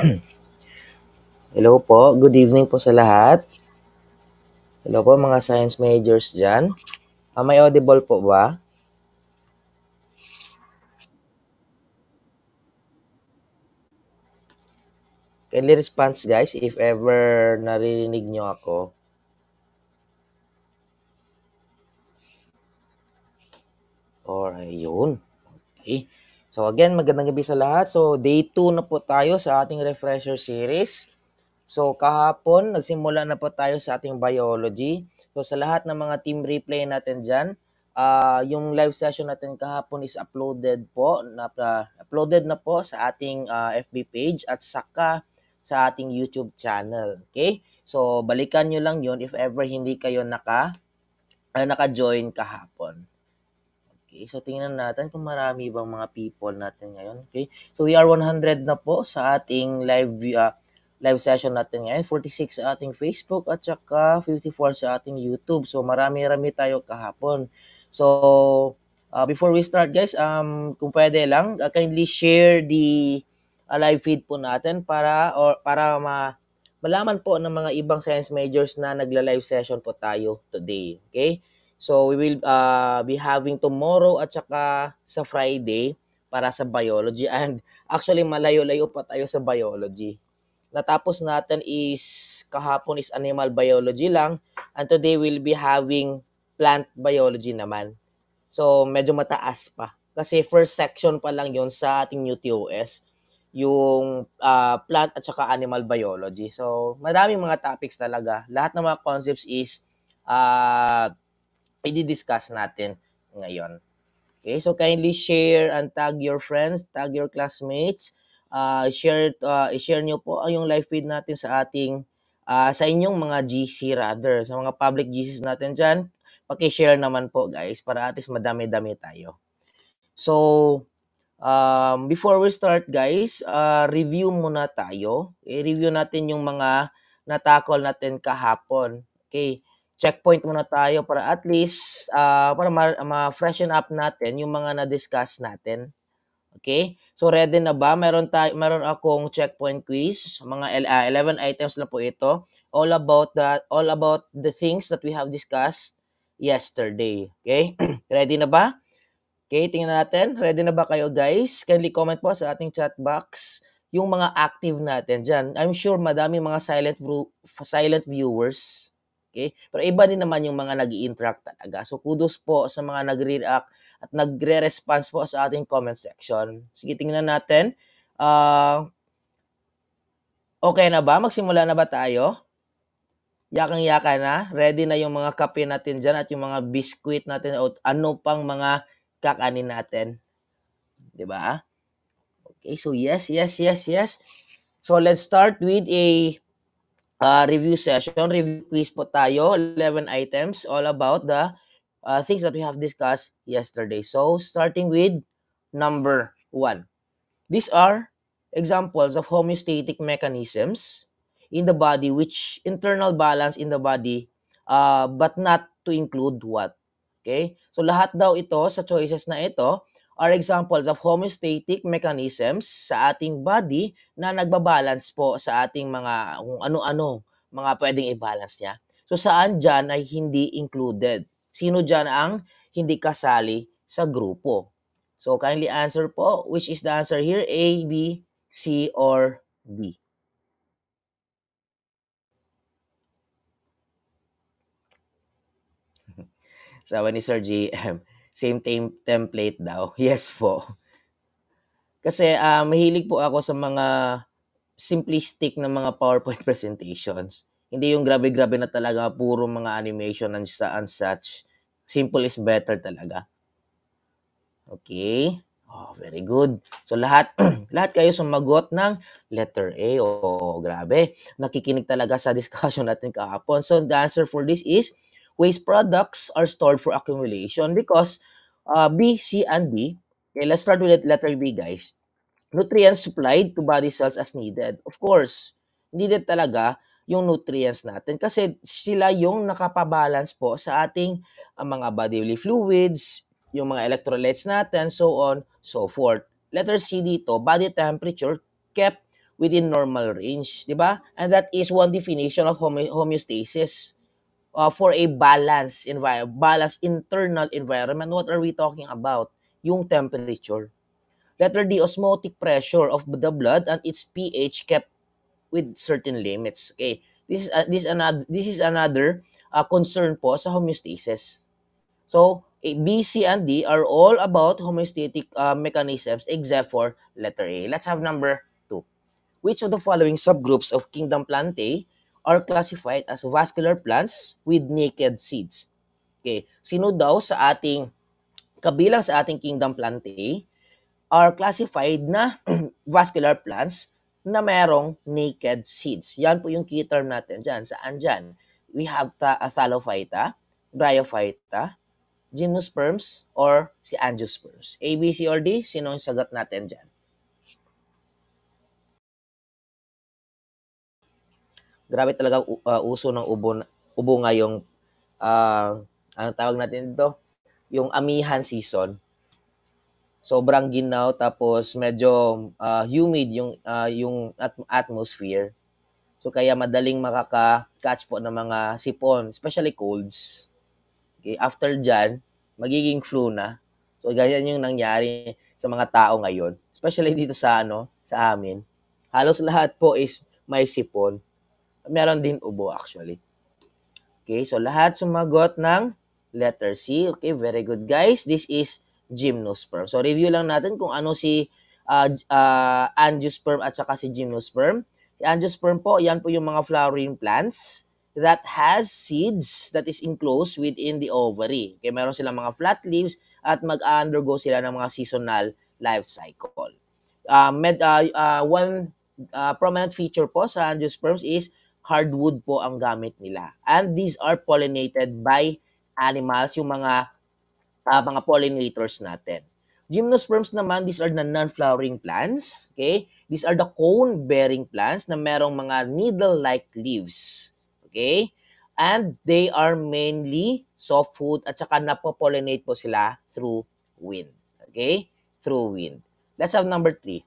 Hello po, good evening po sa lahat. Hello po mga science majors dyan. Ah, may audible po ba? Kindly response guys if ever naririnig nyo ako. Or ayun. Okay. So again, magandang gabi sa lahat. So day 2 na po tayo sa ating refresher series. So kahapon, nagsimula na po tayo sa ating biology. So sa lahat ng mga team replay natin dyan, uh, yung live session natin kahapon is uploaded po, na, uh, uploaded na po sa ating uh, ah, FB page at saka sa ating YouTube channel. Okay? So balikan nyo lang yon if ever hindi kayo naka, uh, naka-join kahapon. Okay, so tingnan natin kung marami bang mga people natin ngayon. Okay? So we are 100 na po sa ating live uh, live session natin ngayon. 46 sa ating Facebook at saka 54 sa ating YouTube. So marami-rami tayo kahapon. So uh, before we start guys, um kung pwede lang, uh, kindly share the uh, live feed po natin para or para ma malaman po ng mga ibang science majors na nagla-live session po tayo today. Okay? So we will uh, be having tomorrow at saka sa Friday para sa biology and actually malayo-layo pa tayo sa biology. Natapos natin is kahapon is animal biology lang and today we'll be having plant biology naman. So medyo mataas pa kasi first section pa lang yon sa ating UTOS yung uh, plant at saka animal biology. So, maraming mga topics talaga. Lahat ng mga concepts is uh, i-discuss natin ngayon. Okay, so kindly share and tag your friends, tag your classmates. Uh, share uh, ah, share niyo po ah, yung live feed natin sa ating uh, sa inyong mga GC rather, sa mga public GCs natin diyan. Paki-share naman po guys para atis madami-dami tayo. So, um, before we start guys, uh, review muna tayo. I-review natin yung mga natakol natin kahapon. Okay checkpoint muna tayo para at least uh, para ma-freshen ma up natin yung mga na-discuss natin. Okay? So ready na ba? Meron tayo meron akong checkpoint quiz, mga uh, ah, 11 items na po ito, all about that all about the things that we have discussed yesterday. Okay? ready na ba? Okay, tingnan natin. Ready na ba kayo, guys? Kindly comment po sa ating chat box yung mga active natin diyan. I'm sure madami mga silent silent viewers Okay? Pero iba din naman yung mga nag interact talaga. So, kudos po sa mga nagre-react at nagre-response po sa ating comment section. Sige, tingnan natin. Uh, okay na ba? Magsimula na ba tayo? Yakang-yaka na? Ready na yung mga kape natin dyan at yung mga biskuit natin at ano pang mga kakanin natin. ba? Diba? Okay, so yes, yes, yes, yes. So let's start with a uh, review session. Review quiz po tayo. 11 items all about the uh, things that we have discussed yesterday. So, starting with number 1. These are examples of homeostatic mechanisms in the body which internal balance in the body uh, but not to include what. Okay? So, lahat daw ito sa choices na ito are examples of homeostatic mechanisms sa ating body na nagbabalance po sa ating mga kung ano-ano mga pwedeng i-balance niya. So saan dyan ay hindi included? Sino dyan ang hindi kasali sa grupo? So kindly answer po, which is the answer here, A, B, C, or D. Sabi ni Sir GM, Same tem- template daw. Yes po. Kasi uh, mahilig po ako sa mga simplistic na mga PowerPoint presentations. Hindi yung grabe-grabe na talaga, puro mga animation and, and such. Simple is better talaga. Okay. Oh, very good. So lahat lahat kayo sumagot ng letter A. Oh, grabe. Nakikinig talaga sa discussion natin kahapon. So the answer for this is waste products are stored for accumulation because uh, B, C, and D. Okay, let's start with letter B, guys. Nutrients supplied to body cells as needed. Of course, needed talaga yung nutrients natin kasi sila yung nakapabalance po sa ating uh, mga bodily fluids, yung mga electrolytes natin, so on, so forth. Letter C dito, body temperature kept within normal range, di ba? And that is one definition of homeostasis uh, for a balanced environment, balanced internal environment, what are we talking about? Yung temperature. Letter D, osmotic pressure of the blood and its pH kept with certain limits. Okay. This is uh, this another this is another uh, concern po sa homeostasis. So, A, B, C, and D are all about homeostatic uh, mechanisms except for letter A. Let's have number 2. Which of the following subgroups of kingdom plantae are classified as vascular plants with naked seeds. Okay, sino daw sa ating kabilang sa ating kingdom plantae are classified na vascular plants na merong naked seeds. Yan po yung key term natin dyan. Saan dyan? We have ta uh, thalophyta, bryophyta, gymnosperms, or si angiosperms. A, B, C, or D, sino yung sagot natin dyan? grabe talaga uh, uso ng ubo, ubo ngayong uh, ah, ano tawag natin dito? Yung amihan season. Sobrang ginaw tapos medyo uh, humid yung uh, yung at- atmosphere. So kaya madaling makaka-catch po ng mga sipon, especially colds. Okay, after dyan, magiging flu na. So ganyan yung nangyari sa mga tao ngayon, especially dito sa ano, sa amin. Halos lahat po is may sipon meron din ubo actually. Okay, so lahat sumagot ng letter C. Okay, very good guys. This is gymnosperm. So review lang natin kung ano si uh, uh, angiosperm at saka si gymnosperm. Si angiosperm po, yan po yung mga flowering plants that has seeds that is enclosed within the ovary. Okay, meron silang mga flat leaves at mag-undergo sila ng mga seasonal life cycle. Uh, med, uh, uh, one uh, prominent feature po sa angiosperms is hardwood po ang gamit nila. And these are pollinated by animals, yung mga uh, mga pollinators natin. Gymnosperms naman, these are the non-flowering plants, okay? These are the cone-bearing plants na merong mga needle-like leaves, okay? And they are mainly food at saka napopollinate po sila through wind, okay? Through wind. Let's have number three.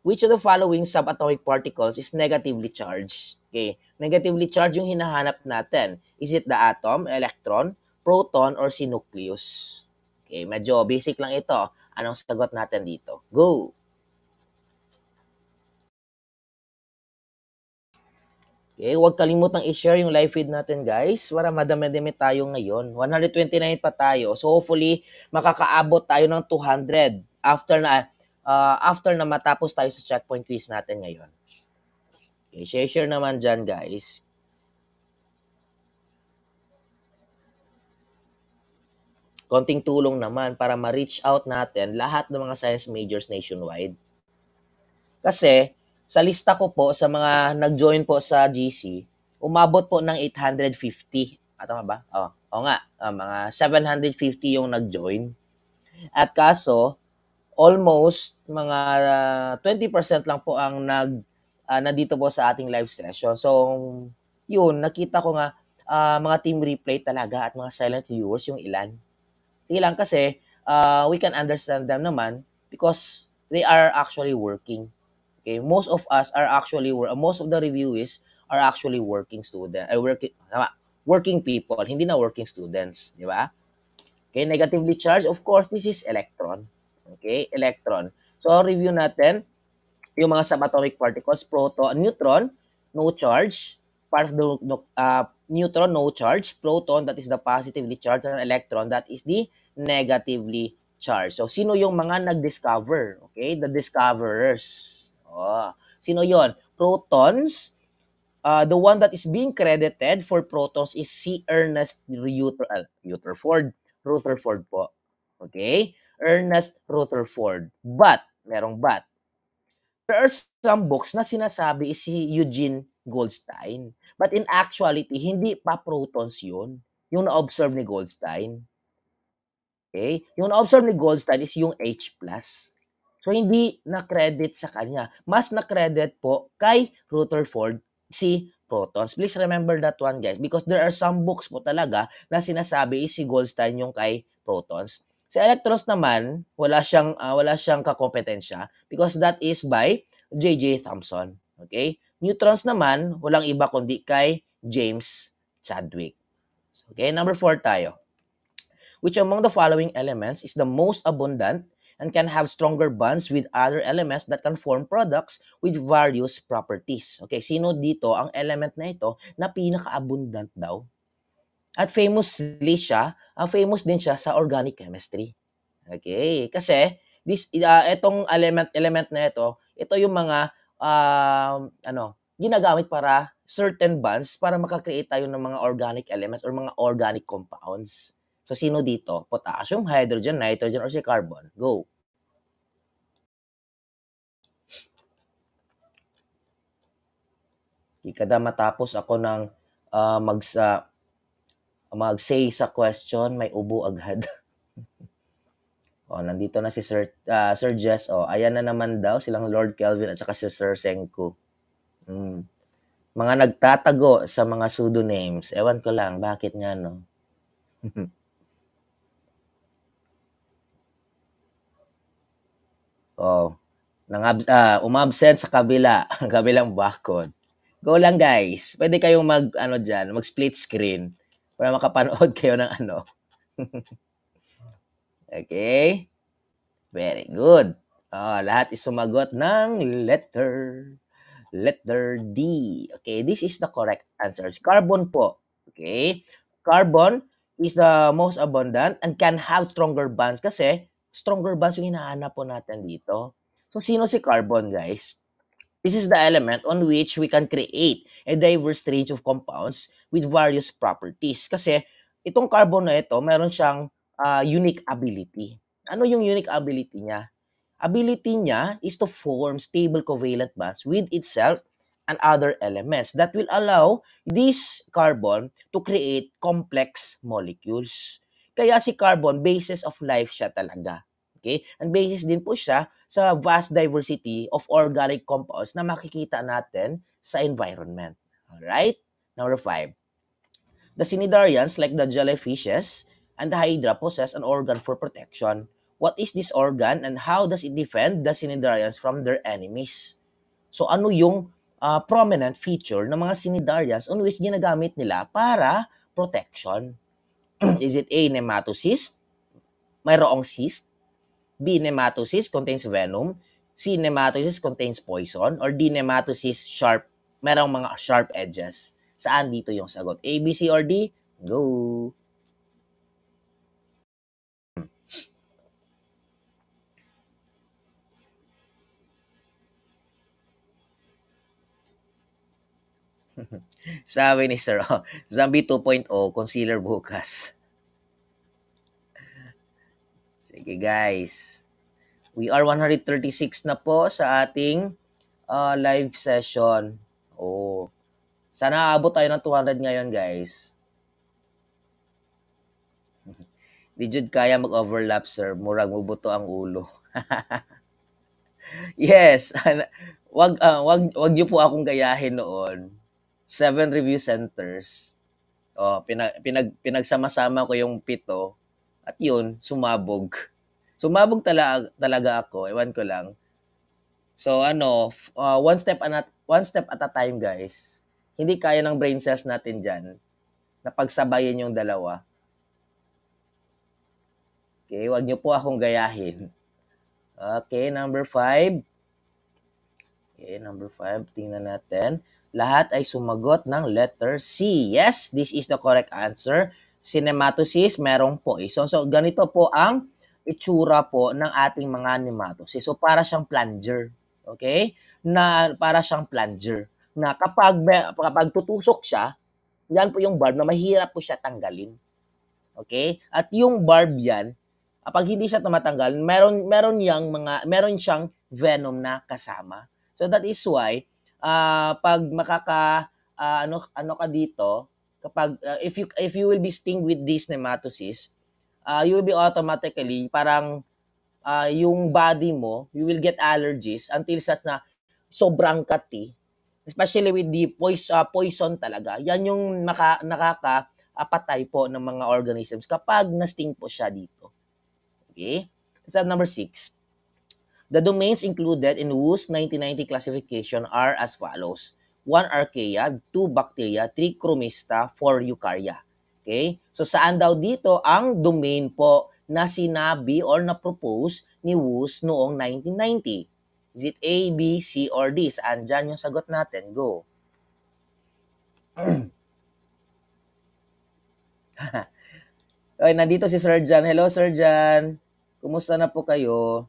Which of the following subatomic particles is negatively charged? Okay negatively charged yung hinahanap natin. Is it the atom, electron, proton, or si nucleus? Okay, medyo basic lang ito. Anong sagot natin dito? Go! Okay, huwag kalimutang i-share yung live feed natin guys para madami-dami tayo ngayon. 129 pa tayo. So hopefully makakaabot tayo ng 200 after na uh, after na matapos tayo sa checkpoint quiz natin ngayon. I-share naman dyan, guys. Konting tulong naman para ma-reach out natin lahat ng mga science majors nationwide. Kasi, sa lista ko po, sa mga nag-join po sa GC, umabot po ng 850. Ah, tama ba? Oo, oh, oh nga, oh, mga 750 yung nag-join. At kaso, almost mga 20% lang po ang nag uh, nandito po sa ating live session. So, yun, nakita ko nga uh, mga team replay talaga at mga silent viewers yung ilan. Sige lang kasi uh, we can understand them naman because they are actually working. Okay, most of us are actually most of the reviewers are actually working student, uh, working tama, working people, hindi na working students, di ba? Okay, negatively charged, of course, this is electron. Okay, electron. So, review natin yung mga subatomic particles, proton, neutron, no charge, part of the uh, neutron, no charge, proton, that is the positively charged, and electron, that is the negatively charged. So, sino yung mga nag-discover? Okay, the discoverers. Oh, sino yon? Protons. Uh, the one that is being credited for protons is C. Ernest uh, Rutherford. Rutherford po. Okay? Ernest Rutherford. But, merong but there are some books na sinasabi is si Eugene Goldstein. But in actuality, hindi pa protons yun. Yung na-observe ni Goldstein. Okay? Yung na-observe ni Goldstein is yung H+. So, hindi na-credit sa kanya. Mas na-credit po kay Rutherford si protons. Please remember that one, guys. Because there are some books po talaga na sinasabi is si Goldstein yung kay protons. Si Electros naman, wala siyang uh, wala siyang kakompetensya because that is by JJ Thompson. Okay? Neutrons naman, walang iba kundi kay James Chadwick. Okay, number 4 tayo. Which among the following elements is the most abundant and can have stronger bonds with other elements that can form products with various properties. Okay, sino dito ang element na ito na pinaka-abundant daw at famously siya, uh, famous din siya sa organic chemistry. Okay, kasi this uh, itong element element na ito, ito yung mga uh, ano, ginagamit para certain bonds para makakreate tayo ng mga organic elements or mga organic compounds. So sino dito? Potassium, hydrogen, nitrogen or si carbon. Go. Di kada matapos ako ng uh, magsa mag-say sa question, may ubo agad. oh, nandito na si Sir, uh, Sir Jess. Oh, ayan na naman daw silang Lord Kelvin at saka si Sir Senku. Mm. Mga nagtatago sa mga pseudonames. Ewan ko lang, bakit nga no? oh, nang uh, ah, umabsent sa kabila, ang kabilang bakod. Go lang guys. Pwede kayong mag ano diyan, mag split screen para makapanood kayo ng ano. okay? Very good. Oh, lahat is sumagot ng letter. Letter D. Okay, this is the correct answer. Carbon po. Okay? Carbon is the most abundant and can have stronger bonds kasi stronger bonds yung hinahanap po natin dito. So, sino si carbon, guys? This is the element on which we can create a diverse range of compounds with various properties. Kasi itong carbon na ito, meron siyang uh, unique ability. Ano yung unique ability niya? Ability niya is to form stable covalent bonds with itself and other elements that will allow this carbon to create complex molecules. Kaya si carbon, basis of life siya talaga. Okay? And basis din po siya sa vast diversity of organic compounds na makikita natin sa environment. Alright? Number five. The cnidarians, like the jellyfishes and the hydra, possess an organ for protection. What is this organ and how does it defend the cnidarians from their enemies? So ano yung uh, prominent feature ng mga cnidarians on which ginagamit nila para protection? is it A, nematocyst? Mayroong cyst? B. Nematocyst contains venom. C. Nematocyst contains poison. Or D. Nematocyst sharp, merong mga sharp edges. Saan dito yung sagot? A, B, C, or D? Go! Sabi ni Sir, Zombie 2.0, concealer bukas. Sige guys. We are 136 na po sa ating uh, live session. Oh. Sana aabot tayo ng 200 ngayon guys. Di kaya mag-overlap sir. Murag mubuto ang ulo. yes. Wag, uh, wag, wag niyo po akong gayahin noon. Seven review centers. Oh, pinag, pinag, pinagsama-sama ko yung pito at yun, sumabog. Sumabog talaga, talaga ako. Ewan ko lang. So ano, uh, one step at one step at a time, guys. Hindi kaya ng brain cells natin diyan na pagsabayin yung dalawa. Okay, wag niyo po akong gayahin. Okay, number five. Okay, number five. Tingnan natin. Lahat ay sumagot ng letter C. Yes, this is the correct answer. Cinematosis, merong poison. Eh. So, ganito po ang itsura po ng ating mga nematosis. So, para siyang plunger. Okay? Na para siyang plunger. Na kapag, kapag tutusok siya, yan po yung barb na mahirap po siya tanggalin. Okay? At yung barb yan, kapag hindi siya tumatanggal, meron, meron, yang mga, meron siyang venom na kasama. So that is why, uh, pag makaka, uh, ano, ano ka dito, kapag uh, if you if you will be sting with this nematosis uh, you will be automatically parang uh, yung body mo, you will get allergies until such na sobrang kati, especially with the poison, uh, poison talaga. Yan yung maka, nakaka apatay po ng mga organisms kapag na-sting po siya dito. Okay? So number six, the domains included in WU's 1990 classification are as follows. 1 archaea, 2 bacteria, 3 chromista, 4 eukarya. Okay? So saan daw dito ang domain po na sinabi or na-propose ni Woos noong 1990? Is it A, B, C, or D? Saan dyan yung sagot natin? Go. okay, nandito si Sir Jan. Hello, Sir Jan. Kumusta na po kayo?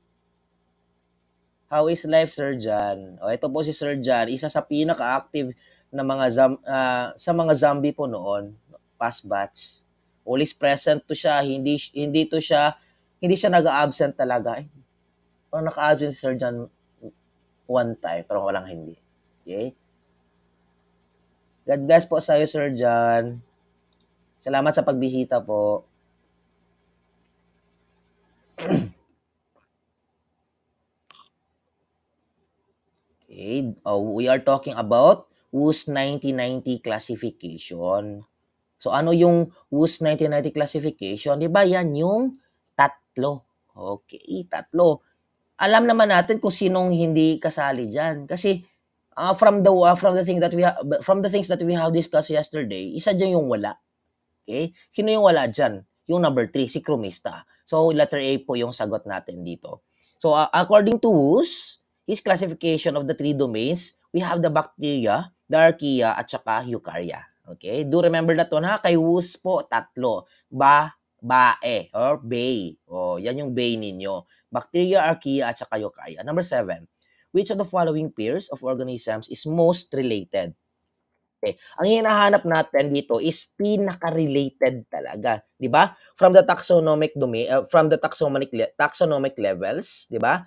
How is life, Sir John? O, ito po si Sir John, isa sa pinaka-active na mga uh, sa mga zombie po noon, past batch. Always present to siya, hindi hindi to siya hindi siya nag-absent talaga. Eh, parang naka-absent si Sir John one time, pero walang hindi. Okay? God bless po sa iyo, Sir John. Salamat sa pagbisita po. Okay? Oh, we are talking about WUS 9090 classification. So, ano yung WUS 9090 classification? Di ba? Yan yung tatlo. Okay, tatlo. Alam naman natin kung sinong hindi kasali diyan kasi uh, from the uh, from the thing that we ha- from the things that we have discussed yesterday, isa diyan yung wala. Okay? Sino yung wala diyan? Yung number 3 si Krumista. So letter A po yung sagot natin dito. So uh, according to WUS, This classification of the three domains, we have the bacteria, the archaea, at saka eukarya. Okay? Do remember that one ha? Kay Wus po, tatlo. Ba, bae, or bay. Oh, yan yung bay ninyo. Bacteria, archaea, at saka eukarya. Number seven, which of the following pairs of organisms is most related? Okay. Ang hinahanap natin dito is pinaka-related talaga, 'di ba? From the taxonomic domain, uh, from the taxonomic le- taxonomic levels, 'di ba?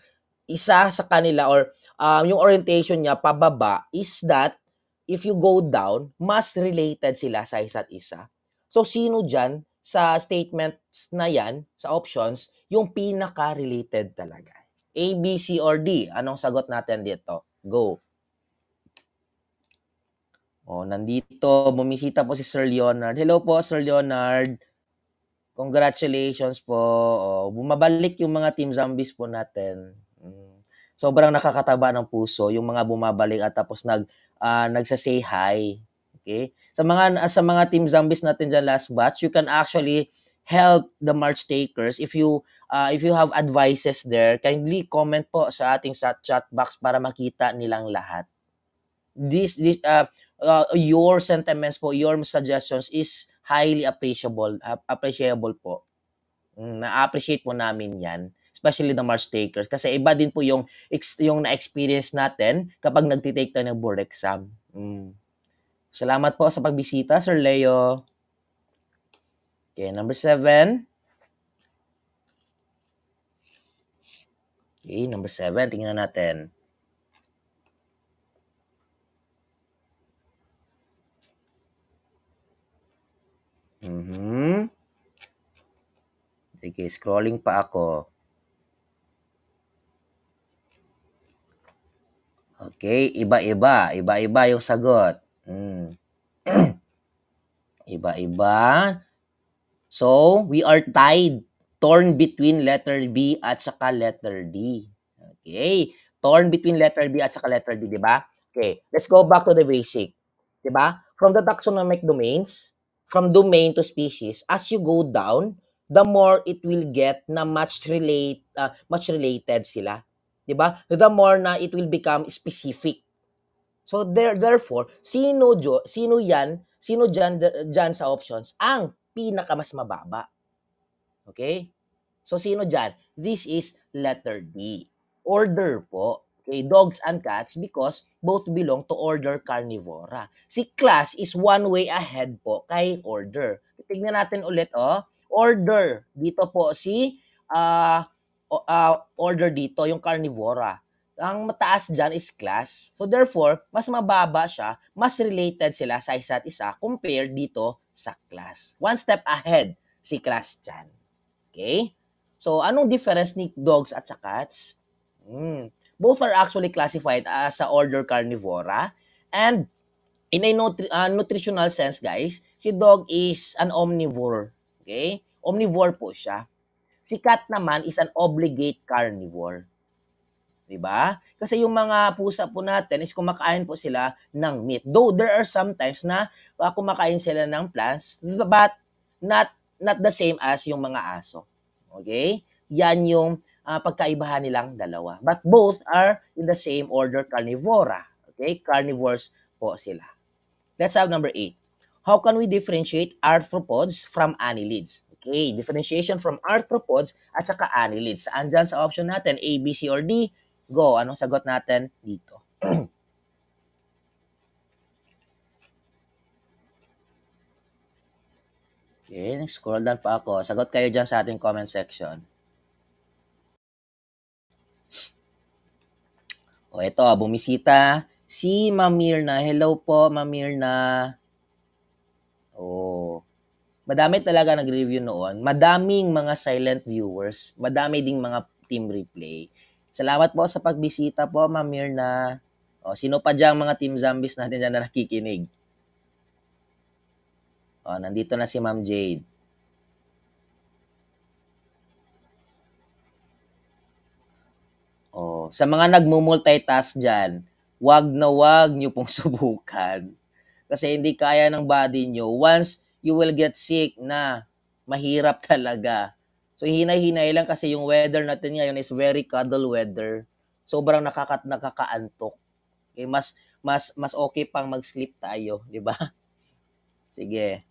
isa sa kanila or um, yung orientation niya pababa is that if you go down, mas related sila sa isa't isa. So, sino dyan sa statements na yan, sa options, yung pinaka-related talaga? A, B, C, or D? Anong sagot natin dito? Go. O, nandito, bumisita po si Sir Leonard. Hello po, Sir Leonard. Congratulations po. O, bumabalik yung mga team zombies po natin sobrang nakakataba ng puso yung mga bumabalik at tapos nag uh, nagsa-say hi. Okay? Sa mga sa mga team zombies natin diyan last batch, you can actually help the march takers if you uh, if you have advices there, kindly comment po sa ating chat box para makita nilang lahat. This this uh, uh, your sentiments po, your suggestions is highly appreciable uh, appreciable po. Hmm, na-appreciate po namin 'yan especially the March takers. Kasi iba din po yung, yung na-experience natin kapag nagtitake tayo ng board exam. Mm. Salamat po sa pagbisita, Sir Leo. Okay, number seven. Okay, number seven. Tingnan natin. Mm-hmm. Sige, okay, scrolling pa ako. Okay, iba-iba, iba-iba yung sagot. Mm. iba-iba. So, we are tied, torn between letter B at saka letter D. Okay, torn between letter B at saka letter D, di ba? Okay, let's go back to the basic. Di ba? From the taxonomic domains, from domain to species, as you go down, the more it will get na much relate uh, much related sila. 'Di ba? The more na it will become specific. So there therefore, sino jo, sino 'yan? Sino diyan diyan sa options ang pinaka mas mababa? Okay? So sino diyan? This is letter D. Order po. Okay, dogs and cats because both belong to order carnivora. Si class is one way ahead po kay order. Tingnan natin ulit oh. Order. Dito po si uh, uh, order dito, yung carnivora. Ang mataas dyan is class. So therefore, mas mababa siya, mas related sila sa isa't isa compared dito sa class. One step ahead si class dyan. Okay? So anong difference ni dogs at sa cats? Hmm. Both are actually classified as ah, a order carnivora and in a nutri- uh, nutritional sense guys, si dog is an omnivore. Okay? Omnivore po siya. Si cat naman is an obligate carnivore. 'Di ba? Kasi yung mga pusa po natin is kumakain po sila ng meat. Though there are sometimes na uh, kumakain sila ng plants, but not not the same as yung mga aso. Okay? Yan yung uh, pagkaibahan nilang dalawa. But both are in the same order carnivora. Okay? Carnivores po sila. Let's have number 8. How can we differentiate arthropods from annelids? Okay, differentiation from arthropods at saka annelids. Saan dyan sa option natin? A, B, C, or D? Go. Anong sagot natin dito? okay, scroll down pa ako. Sagot kayo dyan sa ating comment section. O ito, bumisita si Mamirna. Hello po, Mamirna. Oh madami talaga nag-review noon. Madaming mga silent viewers, madami ding mga team replay. Salamat po sa pagbisita po, Ma'am Mirna. O, sino pa dyan mga team zombies natin dyan na nakikinig? O, nandito na si Ma'am Jade. O, sa mga nagmumultitask dyan, wag na wag nyo pong subukan. Kasi hindi kaya ng body nyo. Once you will get sick na mahirap talaga. So hinay-hinay lang kasi yung weather natin ngayon is very cuddle weather. Sobrang nakakat nakakaantok. Okay, mas mas mas okay pang mag-sleep tayo, di ba? Sige.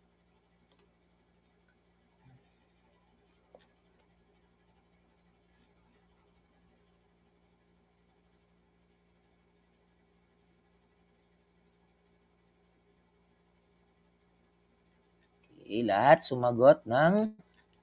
Okay, lahat sumagot ng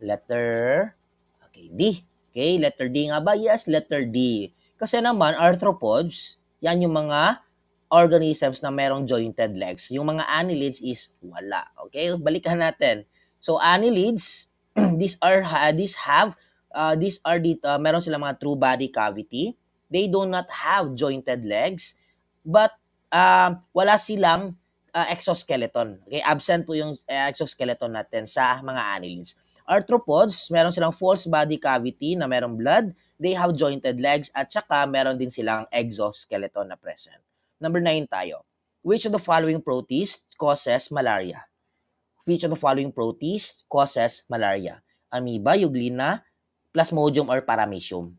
letter okay, D. Okay, letter D nga ba? Yes, letter D. Kasi naman, arthropods, yan yung mga organisms na merong jointed legs. Yung mga annelids is wala. Okay, balikan natin. So, annelids, these are, uh, these have, uh, these are, dito, uh, meron sila mga true body cavity. They do not have jointed legs, but uh, wala silang uh, exoskeleton. Okay, absent po yung eh, exoskeleton natin sa mga annelids. Arthropods, meron silang false body cavity na merong blood, they have jointed legs at saka meron din silang exoskeleton na present. Number 9 tayo. Which of the following protist causes malaria? Which of the following protist causes malaria? Amoeba, Euglena, Plasmodium or Paramecium?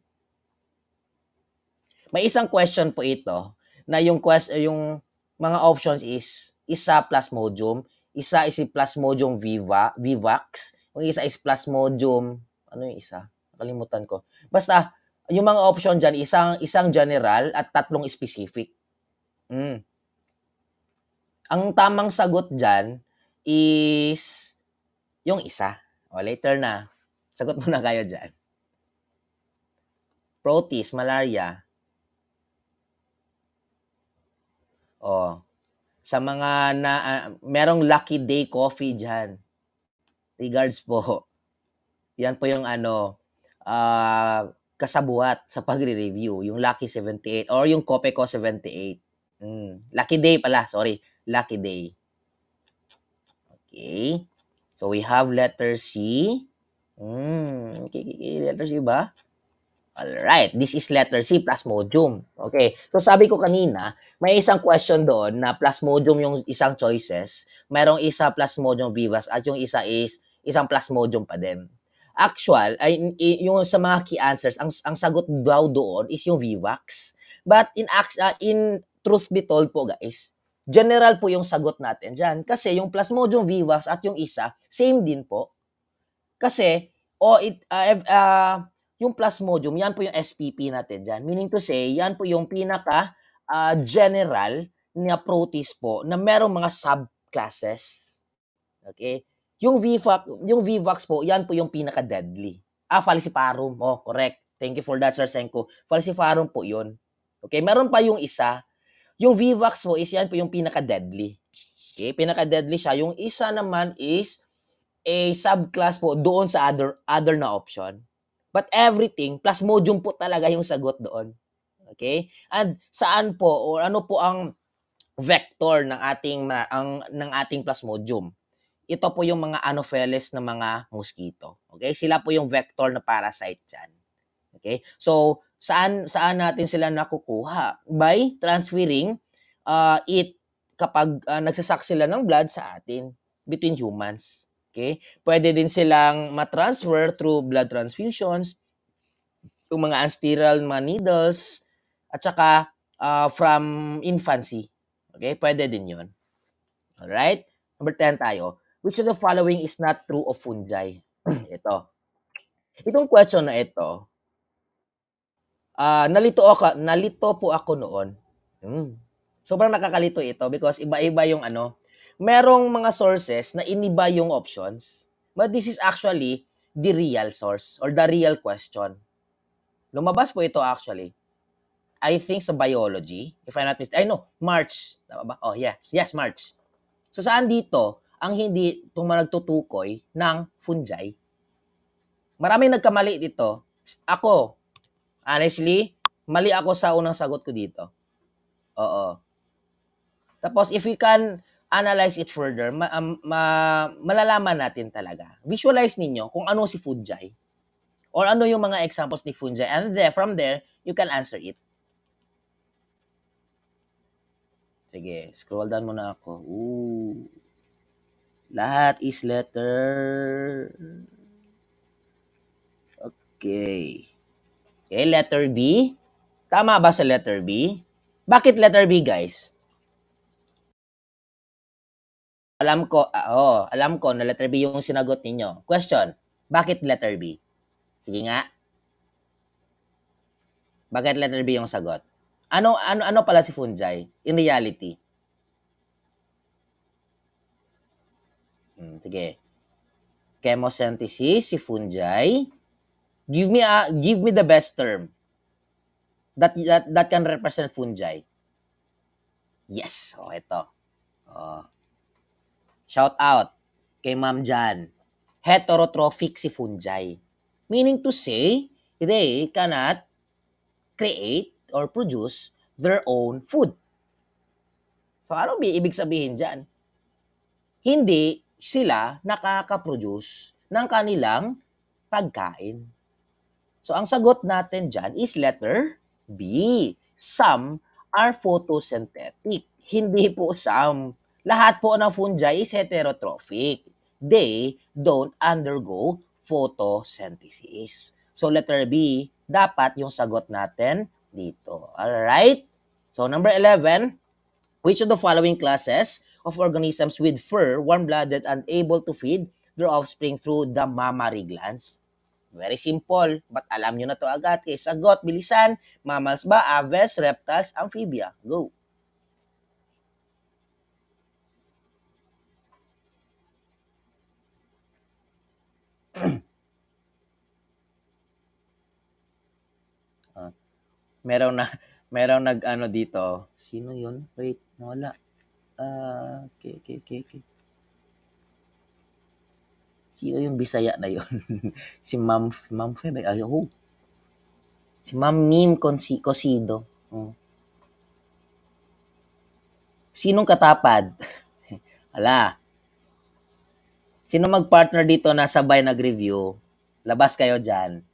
May isang question po ito na yung quest yung mga options is isa Plasmodium, isa is Plasmodium viva, vivax, yung isa is Plasmodium, ano yung isa? Nakalimutan ko. Basta, yung mga option dyan, isang, isang general at tatlong specific. Mm. Ang tamang sagot dyan is yung isa. O, later na. Sagot mo na kayo dyan. Protease, malaria. O, sa mga na uh, merong lucky day coffee diyan. Regards po. Yan po yung ano uh, ah, kasabuhat sa pagre-review, yung Lucky 78 or yung Copeco 78. Mm, lucky day pala, sorry. Lucky day. Okay. So we have letter C. Mm, okay, okay, letter C ba? Alright, this is letter C, plasmodium. Okay, so sabi ko kanina, may isang question doon na plasmodium yung isang choices, mayroong isa plasmodium vivas at yung isa is isang plasmodium pa din. Actual, ay, yung sa mga key answers, ang, ang sagot daw doon is yung vivax. But in, uh, in truth be told po guys, general po yung sagot natin dyan. Kasi yung plasmodium vivax at yung isa, same din po. Kasi, o oh, it, uh, uh, yung plasmodium, yan po yung SPP natin dyan. Meaning to say, yan po yung pinaka uh, general na protease po na merong mga subclasses. Okay? Yung VVAX, yung VVAX po, yan po yung pinaka-deadly. Ah, falciparum. Oh, correct. Thank you for that, Sir Senko. Falciparum po yun. Okay, meron pa yung isa. Yung VVAX po is yan po yung pinaka-deadly. Okay, pinaka-deadly siya. Yung isa naman is a subclass po doon sa other other na option. But everything plus modium po talaga yung sagot doon. Okay? And saan po or ano po ang vector ng ating ang ng ating plasmodium? Ito po yung mga anopheles ng mga mosquito. Okay? Sila po yung vector na parasite diyan. Okay? So saan saan natin sila nakukuha? By transferring uh, it kapag uh, nagsasuck sila ng blood sa atin between humans. Okay? Pwede din silang matransfer through blood transfusions, yung mga unsterile mga needles, at saka uh, from infancy. Okay? Pwede din yon. Alright? Number 10 tayo. Which of the following is not true of fungi? ito. Itong question na ito, uh, nalito, ako, nalito po ako noon. Hmm. Sobrang nakakalito ito because iba-iba yung ano, merong mga sources na iniba yung options. But this is actually the real source or the real question. Lumabas po ito actually. I think sa biology, if I'm not mistaken, I know, March. Tama ba? Oh, yes. Yes, March. So saan dito ang hindi itong nagtutukoy ng fungi? Maraming nagkamali dito. Ako, honestly, mali ako sa unang sagot ko dito. Oo. Tapos if we can analyze it further, ma- um, ma- malalaman natin talaga. Visualize ninyo kung ano si Fungi or ano yung mga examples ni Fungi. And there, from there, you can answer it. Sige, scroll down muna ako. Ooh. Lahat is letter. Okay. Okay, letter B. Tama ba sa letter B? Bakit letter B, guys? Alam ko, uh, oh, alam ko na letter B yung sinagot ninyo. Question, bakit letter B? Sige nga. Bakit letter B yung sagot? Ano ano ano pala si Funjay in reality? Hmm, sige. Chemosynthesis si Funjay. Give me a give me the best term that that that can represent Funjay. Yes, oh ito. Oh. Shout out kay Ma'am Jan. Heterotrophic si fungi. Meaning to say, they cannot create or produce their own food. So ano ba ibig sabihin diyan? Hindi sila nakaka-produce ng kanilang pagkain. So ang sagot natin diyan is letter B. Some are photosynthetic. Hindi po some lahat po ng fungi is heterotrophic. They don't undergo photosynthesis. So letter B, dapat yung sagot natin dito. Alright? So number 11, which of the following classes of organisms with fur, warm-blooded, and able to feed their offspring through the mammary glands? Very simple, but alam nyo na to agad. Kaya eh, sagot, bilisan, mammals ba, aves, reptiles, amphibia? Go! uh, ah, meron na meron nag ano dito. Sino 'yun? Wait, nawala. Uh, okay, okay, okay, okay. Sino yung Bisaya na yon? si Ma'am Ma'am Febe. Ay, oh. Si Ma'am Mim Consi Cosido. Oh. Sinong katapad? Ala, Sino mag-partner dito na sabay nag-review? Labas kayo dyan.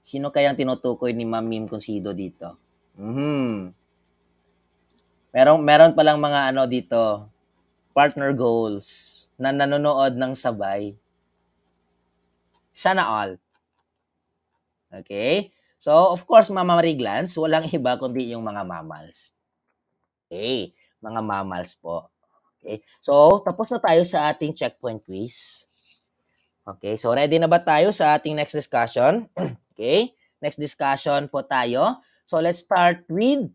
Sino kayang tinutukoy ni Ma'am Mim Consido dito? Mm-hmm. Meron, meron palang mga ano dito, partner goals na nanonood ng sabay. Sana all. Okay? So, of course, Mama Marie Glance, walang iba kundi yung mga mammals. Okay? Mga mammals po. Okay. So, tapos na tayo sa ating checkpoint quiz. Okay, so ready na ba tayo sa ating next discussion? okay, next discussion po tayo. So, let's start with...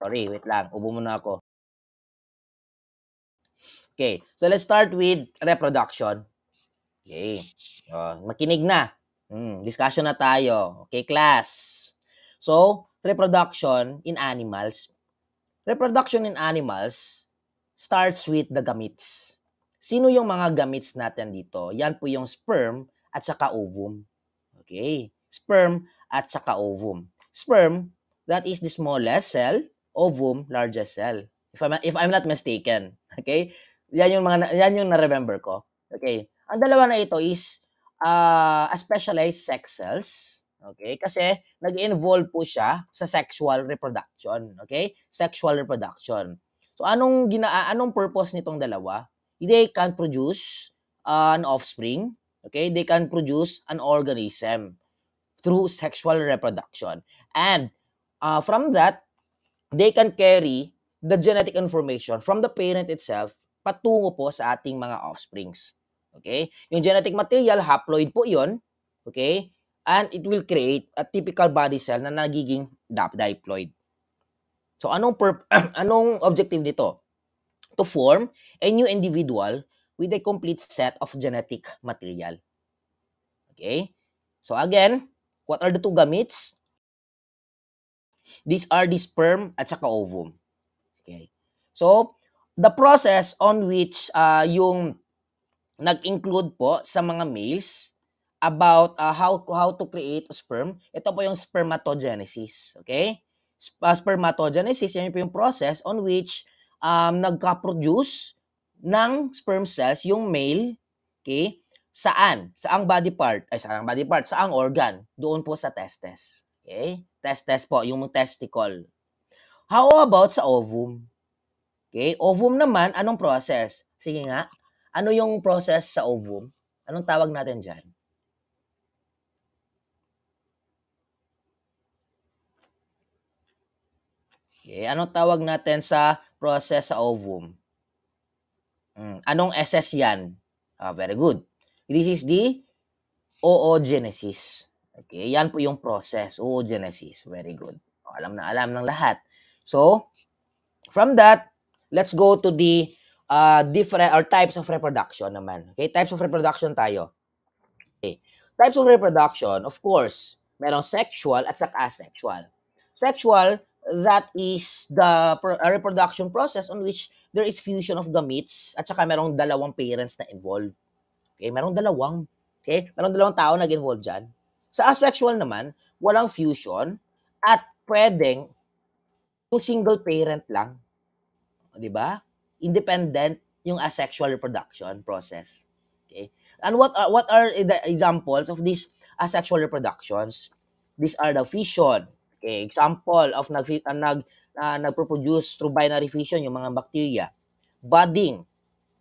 Sorry, wait lang. Ubo muna ako. Okay, so let's start with reproduction. Okay, uh, makinig na. Hmm, discussion na tayo. Okay, class. So, reproduction in animals. Reproduction in animals starts with the gametes. Sino yung mga gametes natin dito? Yan po yung sperm at saka ovum. Okay? Sperm at saka ovum. Sperm, that is the smallest cell, ovum, largest cell. If I'm, if I'm not mistaken. Okay? Yan yung, mga, yan yung na-remember ko. Okay? Ang dalawa na ito is uh, specialized sex cells. Okay? Kasi nag-involve po siya sa sexual reproduction. Okay? Sexual reproduction. So anong gina anong purpose nitong dalawa? They can produce an offspring, okay? They can produce an organism through sexual reproduction. And uh, from that, they can carry the genetic information from the parent itself patungo po sa ating mga offsprings. Okay? Yung genetic material, haploid po yon Okay? And it will create a typical body cell na nagiging diploid. So anong per- anong objective nito? To form a new individual with a complete set of genetic material. Okay? So again, what are the two gametes? These are the sperm at saka ovum. Okay? So, the process on which uh, yung nag-include po sa mga males about uh, how how to create a sperm, ito po yung spermatogenesis, okay? spermatogenesis, yan yung process on which um, nagka-produce ng sperm cells yung male, okay? Saan? Saang body part? Ay, saang body part? Saang organ? Doon po sa testes. Okay? Testes po, yung testicle. How about sa ovum? Okay? Ovum naman, anong process? Sige nga. Ano yung process sa ovum? Anong tawag natin dyan? Okay, anong tawag natin sa process sa ovum? Mm, anong SS yan? Ah, very good. This is the oogenesis. Okay, yan po yung process, oogenesis. Very good. Alam na alam ng lahat. So, from that, let's go to the uh, different or types of reproduction naman. Okay, types of reproduction tayo. Okay. Types of reproduction, of course, merong sexual at saka asexual. Sexual, that is the reproduction process on which there is fusion of gametes at saka merong dalawang parents na involved. Okay, merong dalawang. Okay, merong dalawang tao na involved diyan. Sa asexual naman, walang fusion at pwedeng yung single parent lang. 'Di ba? Independent yung asexual reproduction process. Okay? And what are, what are the examples of these asexual reproductions? These are the fission, Okay, example of nag uh, nag uh, ah, nagpo through binary fission yung mga bacteria, budding,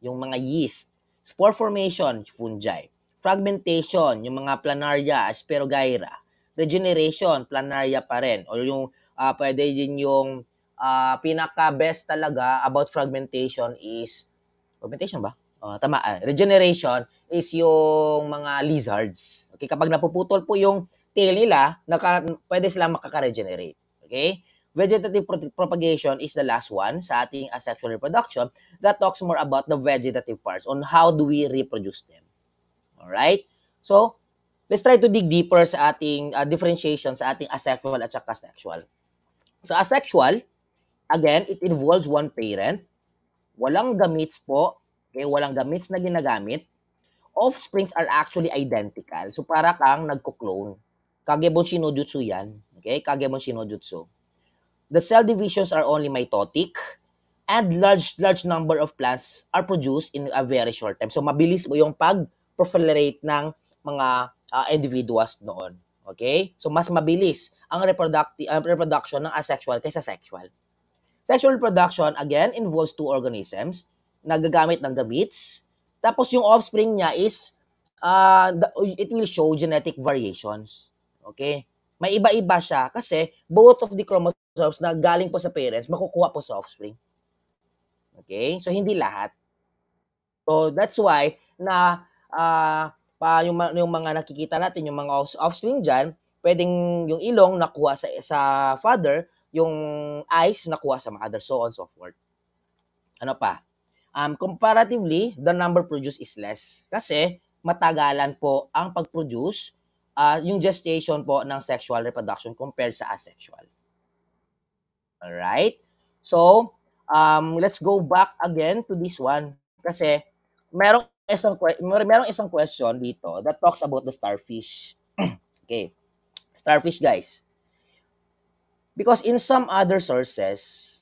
yung mga yeast, spore formation, fungi, fragmentation, yung mga planaria, asperogyra, regeneration, planaria pa rin o yung uh, pwede din yung uh, pinaka best talaga about fragmentation is fragmentation ba? Uh, tama, uh, regeneration is yung mga lizards. Okay, kapag napuputol po yung tail nila, naka, pwede silang makaka-regenerate. Okay? Vegetative pro- propagation is the last one sa ating asexual uh, reproduction that talks more about the vegetative parts on how do we reproduce them. All right? So, let's try to dig deeper sa ating uh, differentiation sa ating asexual at saka sexual. Sa so, asexual, again, it involves one parent. Walang gamits po. Okay, walang gamits na ginagamit. Offsprings are actually identical. So, para kang nagko-clone. Kagebon Shinojutsu yan. Okay? Kagebon Shinojutsu. The cell divisions are only mitotic and large large number of plants are produced in a very short time. So mabilis mo yung pag-proliferate ng mga uh, individuals noon. Okay? So mas mabilis ang reproductive uh, reproduction ng asexual kaysa sexual. Sexual reproduction again involves two organisms nagagamit ng gametes. Tapos yung offspring niya is uh, the, it will show genetic variations. Okay? May iba-iba siya kasi both of the chromosomes na galing po sa parents, makukuha po sa offspring. Okay? So, hindi lahat. So, that's why na uh, pa yung, yung mga nakikita natin, yung mga offspring dyan, pwedeng yung ilong nakuha sa, sa father, yung eyes nakuha sa mother, so on so forth. Ano pa? Um, comparatively, the number produced is less. Kasi matagalan po ang pag-produce uh, yung gestation po ng sexual reproduction compared sa asexual. All right? So, um, let's go back again to this one. Kasi, merong isang, merong isang question dito that talks about the starfish. okay. Starfish, guys. Because in some other sources,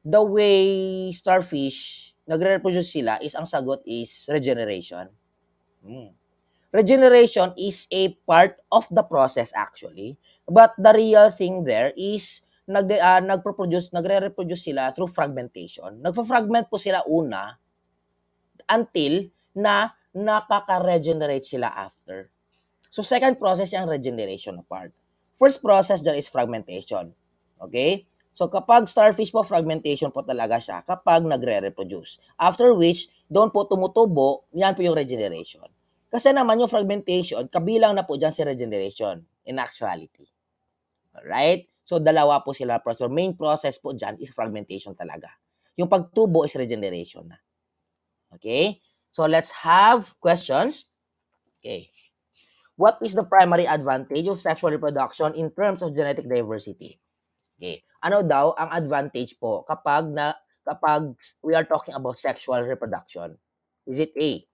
the way starfish nagre-reproduce sila is ang sagot is regeneration. Hmm regeneration is a part of the process actually. But the real thing there is nag uh, ah, nagpo-produce, nagre-reproduce sila through fragmentation. Nagfo-fragment po sila una until na nakaka-regenerate sila after. So second process ang regeneration part. First process dyan is fragmentation. Okay? So kapag starfish po, fragmentation po talaga siya kapag nagre-reproduce. After which, doon po tumutubo, yan po yung regeneration. Kasi naman yung fragmentation, kabilang na po dyan si regeneration in actuality. Alright? So, dalawa po sila process. Main process po dyan is fragmentation talaga. Yung pagtubo is regeneration na. Okay? So, let's have questions. Okay. What is the primary advantage of sexual reproduction in terms of genetic diversity? Okay. Ano daw ang advantage po kapag na kapag we are talking about sexual reproduction? Is it A,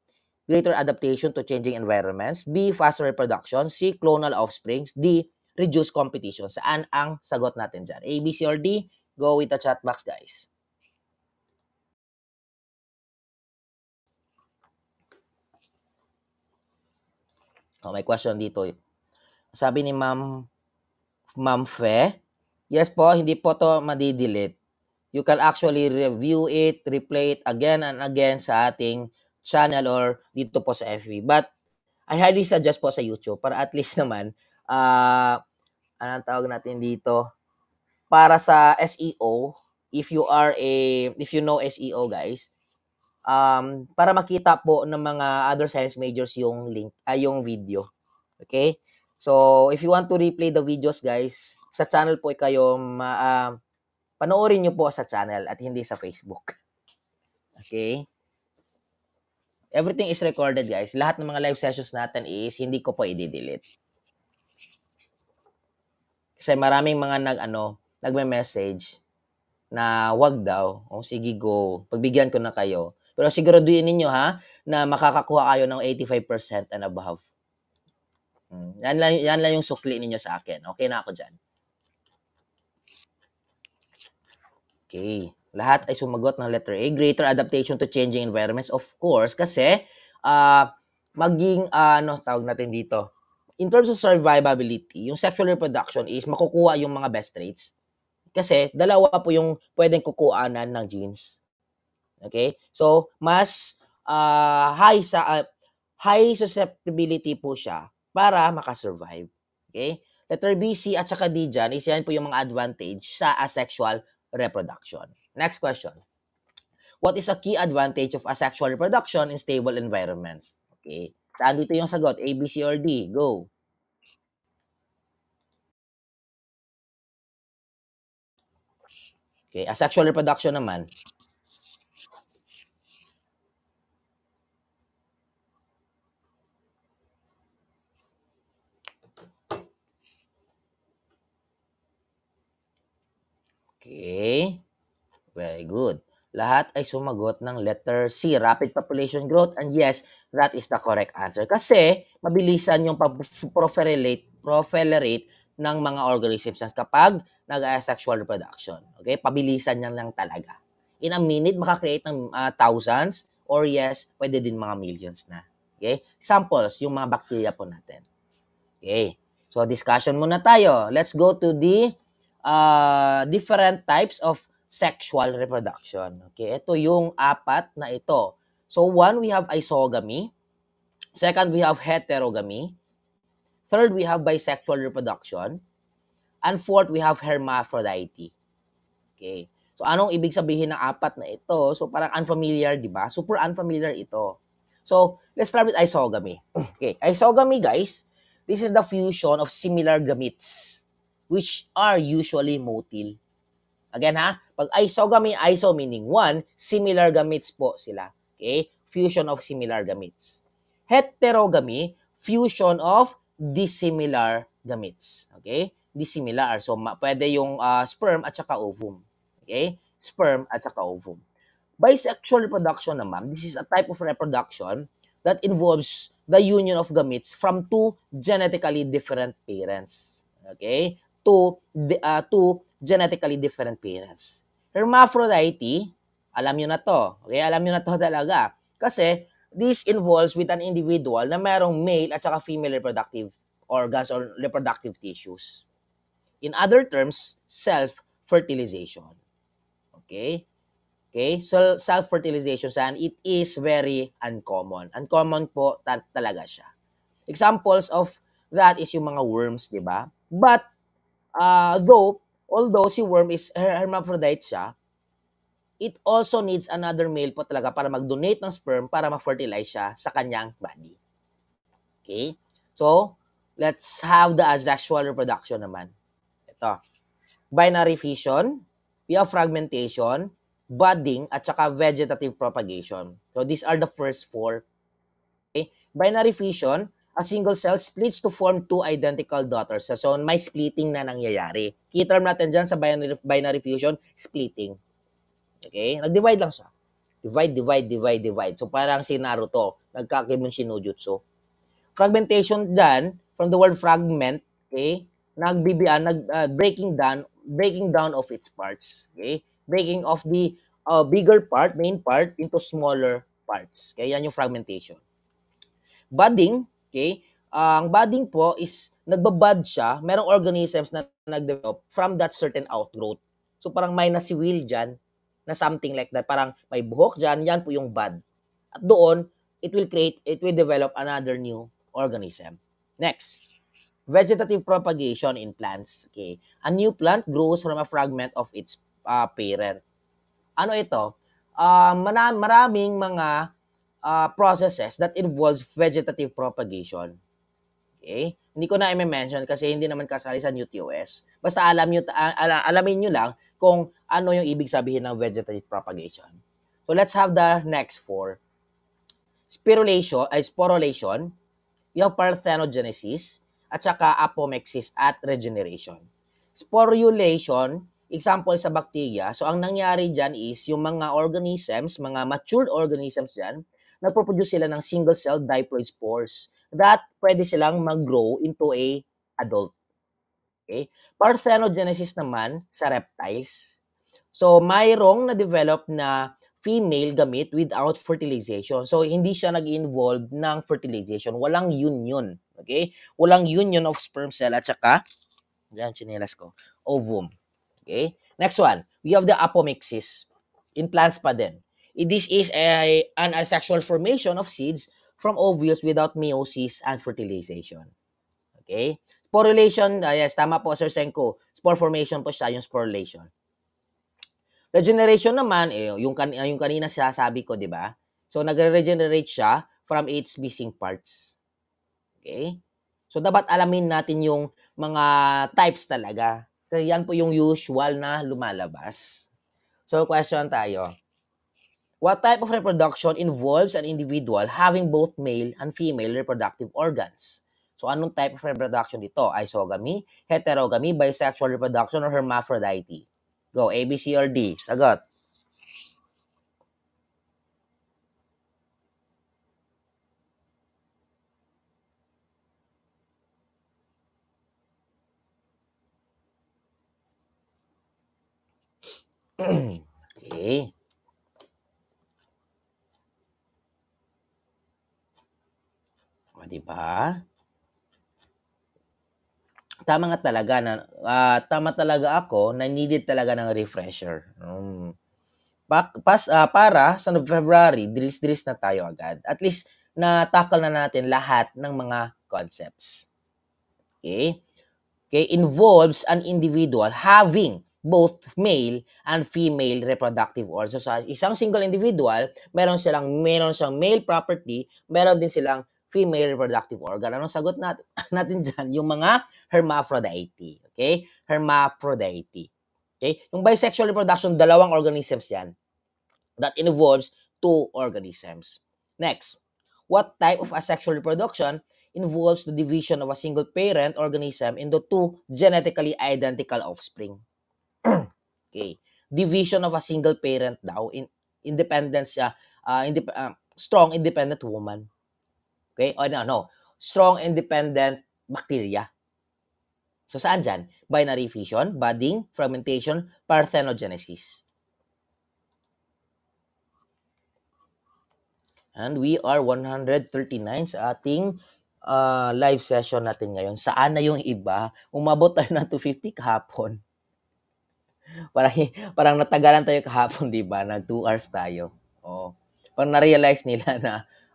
greater adaptation to changing environments, B, faster reproduction, C, clonal offsprings, D, reduced competition. Saan ang sagot natin dyan? A, B, C, or D? Go with the chat box, guys. Oh, may question dito. Sabi ni Ma'am Ma'am Fe, yes po, hindi po to madidelete. You can actually review it, replay it again and again sa ating channel or dito po sa FB. But I highly suggest po sa YouTube para at least naman uh, anong tawag natin dito para sa SEO if you are a if you know SEO guys um para makita po ng mga other science majors yung link uh, yung video. Okay? So if you want to replay the videos guys sa channel po kayo ma, uh, panoorin niyo po sa channel at hindi sa Facebook. Okay? Everything is recorded, guys. Lahat ng mga live sessions natin is hindi ko po i-delete. Kasi maraming mga nag ano, nagme-message na wag daw, o oh, sige go, pagbigyan ko na kayo. Pero siguraduhin niyo ha, na makakakuha kayo ng 85% and above. Hmm. Yan lang, yan lang yung sukli ninyo sa akin. Okay na ako dyan. Okay. Lahat ay sumagot ng letter A. Greater adaptation to changing environments, of course, kasi uh, maging, uh, ano tawag natin dito, in terms of survivability, yung sexual reproduction is makukuha yung mga best traits. Kasi dalawa po yung pwedeng kukuanan ng genes. Okay? So, mas uh, high sa uh, high susceptibility po siya para makasurvive. Okay? Letter B, C at saka D dyan is yan po yung mga advantage sa asexual reproduction. Next question. What is a key advantage of asexual reproduction in stable environments? Okay. Saan dito yung sagot? A, B, C, or D? Go. Okay, asexual reproduction naman. Okay. Very good. Lahat ay sumagot ng letter C, rapid population growth. And yes, that is the correct answer. Kasi mabilisan yung pag-proliferate proliferate ng mga organisms kapag nag-asexual reproduction. Okay? Pabilisan niyan lang talaga. In a minute, makakreate ng uh, thousands or yes, pwede din mga millions na. Okay? Examples, yung mga bacteria po natin. Okay. So, discussion muna tayo. Let's go to the uh, different types of sexual reproduction. Okay, ito yung apat na ito. So one, we have isogamy. Second, we have heterogamy. Third, we have bisexual reproduction. And fourth, we have hermaphrodite. Okay. So anong ibig sabihin ng apat na ito? So parang unfamiliar, 'di ba? Super unfamiliar ito. So, let's start with isogamy. Okay, isogamy guys, this is the fusion of similar gametes which are usually motile. Again ha, pag isogamy, iso meaning one, similar gametes po sila. Okay? Fusion of similar gametes. Heterogamy, fusion of dissimilar gametes. Okay? Dissimilar. So, pwede yung uh, sperm at saka ovum. Okay? Sperm at saka ovum. Bisexual reproduction naman, this is a type of reproduction that involves the union of gametes from two genetically different parents. Okay? Two, uh, two genetically different parents. Hermaphrodite, alam nyo na to. Okay, alam nyo na to talaga. Kasi this involves with an individual na mayroong male at saka female reproductive organs or reproductive tissues. In other terms, self-fertilization. Okay? Okay? So, self-fertilization saan, it is very uncommon. Uncommon po ta- talaga siya. Examples of that is yung mga worms, di ba? But, uh, though, although si worm is her hermaphrodite siya, it also needs another male po talaga para mag-donate ng sperm para ma-fertilize siya sa kanyang body. Okay? So, let's have the asexual reproduction naman. Ito. Binary fission, via fragmentation, budding, at saka vegetative propagation. So, these are the first four. Okay? Binary fission, a single cell splits to form two identical daughter cells. So, may splitting na nangyayari. Key term natin dyan sa binary, binary fusion, splitting. Okay? Nag-divide lang siya. Divide, divide, divide, divide. So, parang si Naruto, nagkakibon si Nojutsu. Fragmentation dyan, from the word fragment, okay, nagbibian, nag, uh, breaking down, breaking down of its parts. Okay? Breaking of the uh, bigger part, main part, into smaller parts. Kaya Yan yung fragmentation. Budding, Okay? Uh, ang budding po is nagbabud siya, merong organisms na nagdevelop from that certain outgrowth. So parang may na si Will dyan, na something like that. Parang may buhok dyan, yan po yung bud. At doon, it will create, it will develop another new organism. Next, vegetative propagation in plants. Okay. A new plant grows from a fragment of its uh, parent. Ano ito? Uh, maraming mga uh, processes that involves vegetative propagation. Okay? Hindi ko na i-mention kasi hindi naman kasali sa NewTOS. Basta alam niyo al- alamin nyo lang kung ano yung ibig sabihin ng vegetative propagation. So let's have the next four. Spirulation, ay uh, sporulation, you parthenogenesis, at saka apomexis at regeneration. Sporulation, example sa bacteria, so ang nangyari diyan is yung mga organisms, mga matured organisms diyan, nagproproduce sila ng single-cell diploid spores that pwede silang mag-grow into a adult. Okay? Parthenogenesis naman sa reptiles. So, mayroong na-develop na female gamit without fertilization. So, hindi siya nag-involve ng fertilization. Walang union. Okay? Walang union of sperm cell at saka, dyan, chinelas ko, ovum. Okay? Next one, we have the apomixis. In plants pa din. This is a, an asexual formation of seeds from ovules without meiosis and fertilization. Okay? Sporulation, uh, yes, tama po Sir Senko. Spore formation po siya, yung sporulation. Regeneration naman, eh, yung, kan yung kanina sinasabi ko, di ba? So, nagre-regenerate siya from its missing parts. Okay? So, dapat alamin natin yung mga types talaga. Kasi yan po yung usual na lumalabas. So, question tayo. What type of reproduction involves an individual having both male and female reproductive organs? So, anong type of reproduction dito? Isogamy, heterogamy, bisexual reproduction, or hermaphrodity? Go, A, B, C, or D? Sagot. okay. O, di ba? Tama nga talaga na uh, tama talaga ako na needed talaga ng refresher. Um, pa, pas, uh, para sa February, dilis-dilis na tayo agad. At least na tackle na natin lahat ng mga concepts. Okay? Okay, involves an individual having both male and female reproductive organs. So, sa isang single individual, meron silang meron siyang male property, meron din silang female reproductive organ. Anong sagot natin, natin dyan? Yung mga hermaphrodite. Okay? Hermaphrodite. Okay? Yung bisexual reproduction, dalawang organisms yan. That involves two organisms. Next, what type of asexual reproduction involves the division of a single parent organism into two genetically identical offspring? okay. Division of a single parent daw in independence uh, uh, indep- uh, strong independent woman. Okay? O ano, no. Strong independent bacteria. So saan dyan? Binary fission, budding, fermentation, parthenogenesis. And we are 139 sa ating uh, live session natin ngayon. Saan na yung iba? Umabot tayo ng 250 kahapon. Parang, parang natagalan tayo kahapon, di ba? Nag 2 hours tayo. Oh. Parang na-realize nila na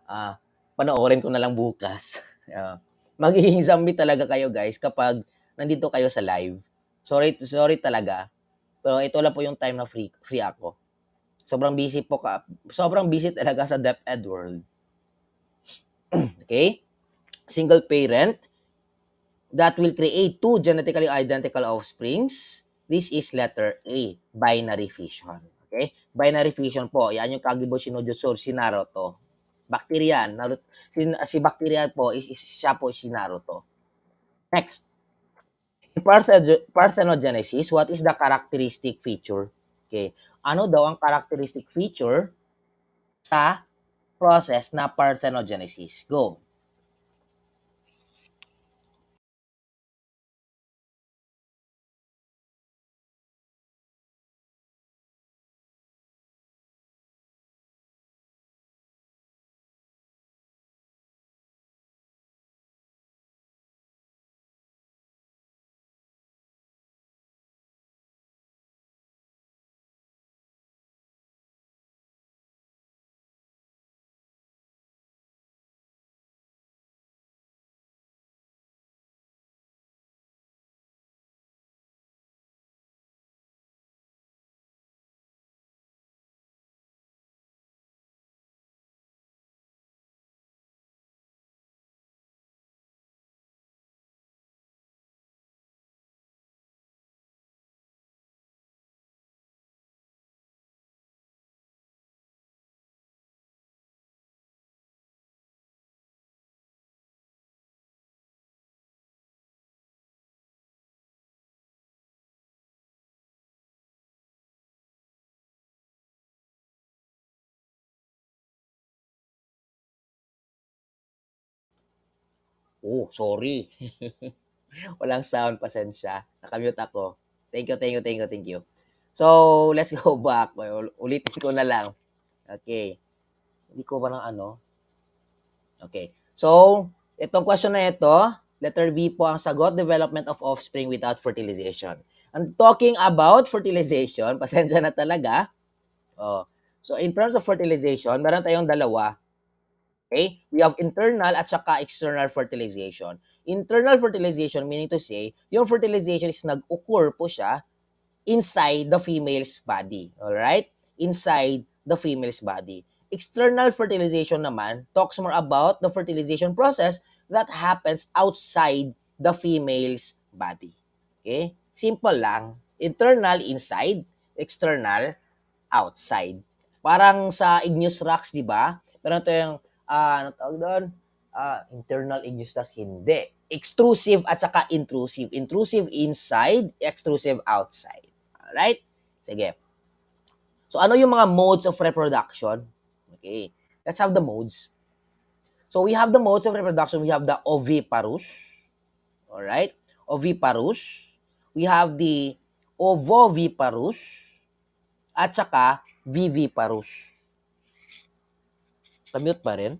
uh, panoorin ko na lang bukas. Uh, magiging zombie talaga kayo guys kapag nandito kayo sa live. Sorry, sorry talaga. Pero ito lang po yung time na free, free ako. Sobrang busy po ka. Sobrang busy talaga sa DepEd world. okay? Single parent that will create two genetically identical offsprings. This is letter A, binary fission. Okay? Binary fission po. Yan yung Kagibo Shinojutsu Shinaro to. Bacteria. Naruto, si, si Bacterian po, is, is, siya po si Naruto. Next. In parthenogenesis, what is the characteristic feature? Okay. Ano daw ang characteristic feature sa process na parthenogenesis? Go. Oh, sorry. Walang sound, pasensya. Nakamute ako. Thank you, thank you, thank you, thank you. So, let's go back. Ulitin ko na lang. Okay. Hindi ko ba ng ano? Okay. So, itong question na ito, letter B po ang sagot, development of offspring without fertilization. I'm talking about fertilization, pasensya na talaga. Oh. So, in terms of fertilization, meron tayong dalawa. Okay? We have internal at saka external fertilization. Internal fertilization, meaning to say, yung fertilization is nag-occur po siya inside the female's body. All right? Inside the female's body. External fertilization naman talks more about the fertilization process that happens outside the female's body. Okay? Simple lang. Internal, inside. External, outside. Parang sa igneous rocks, di ba? Pero ito yung uh, ano tawag doon? Uh, internal injustice, hindi. Extrusive at saka intrusive. Intrusive inside, extrusive outside. Alright? Sige. So, ano yung mga modes of reproduction? Okay. Let's have the modes. So, we have the modes of reproduction. We have the oviparous. Alright? Oviparous. We have the ovoviparous. At saka viviparous. Pa-mute pa rin?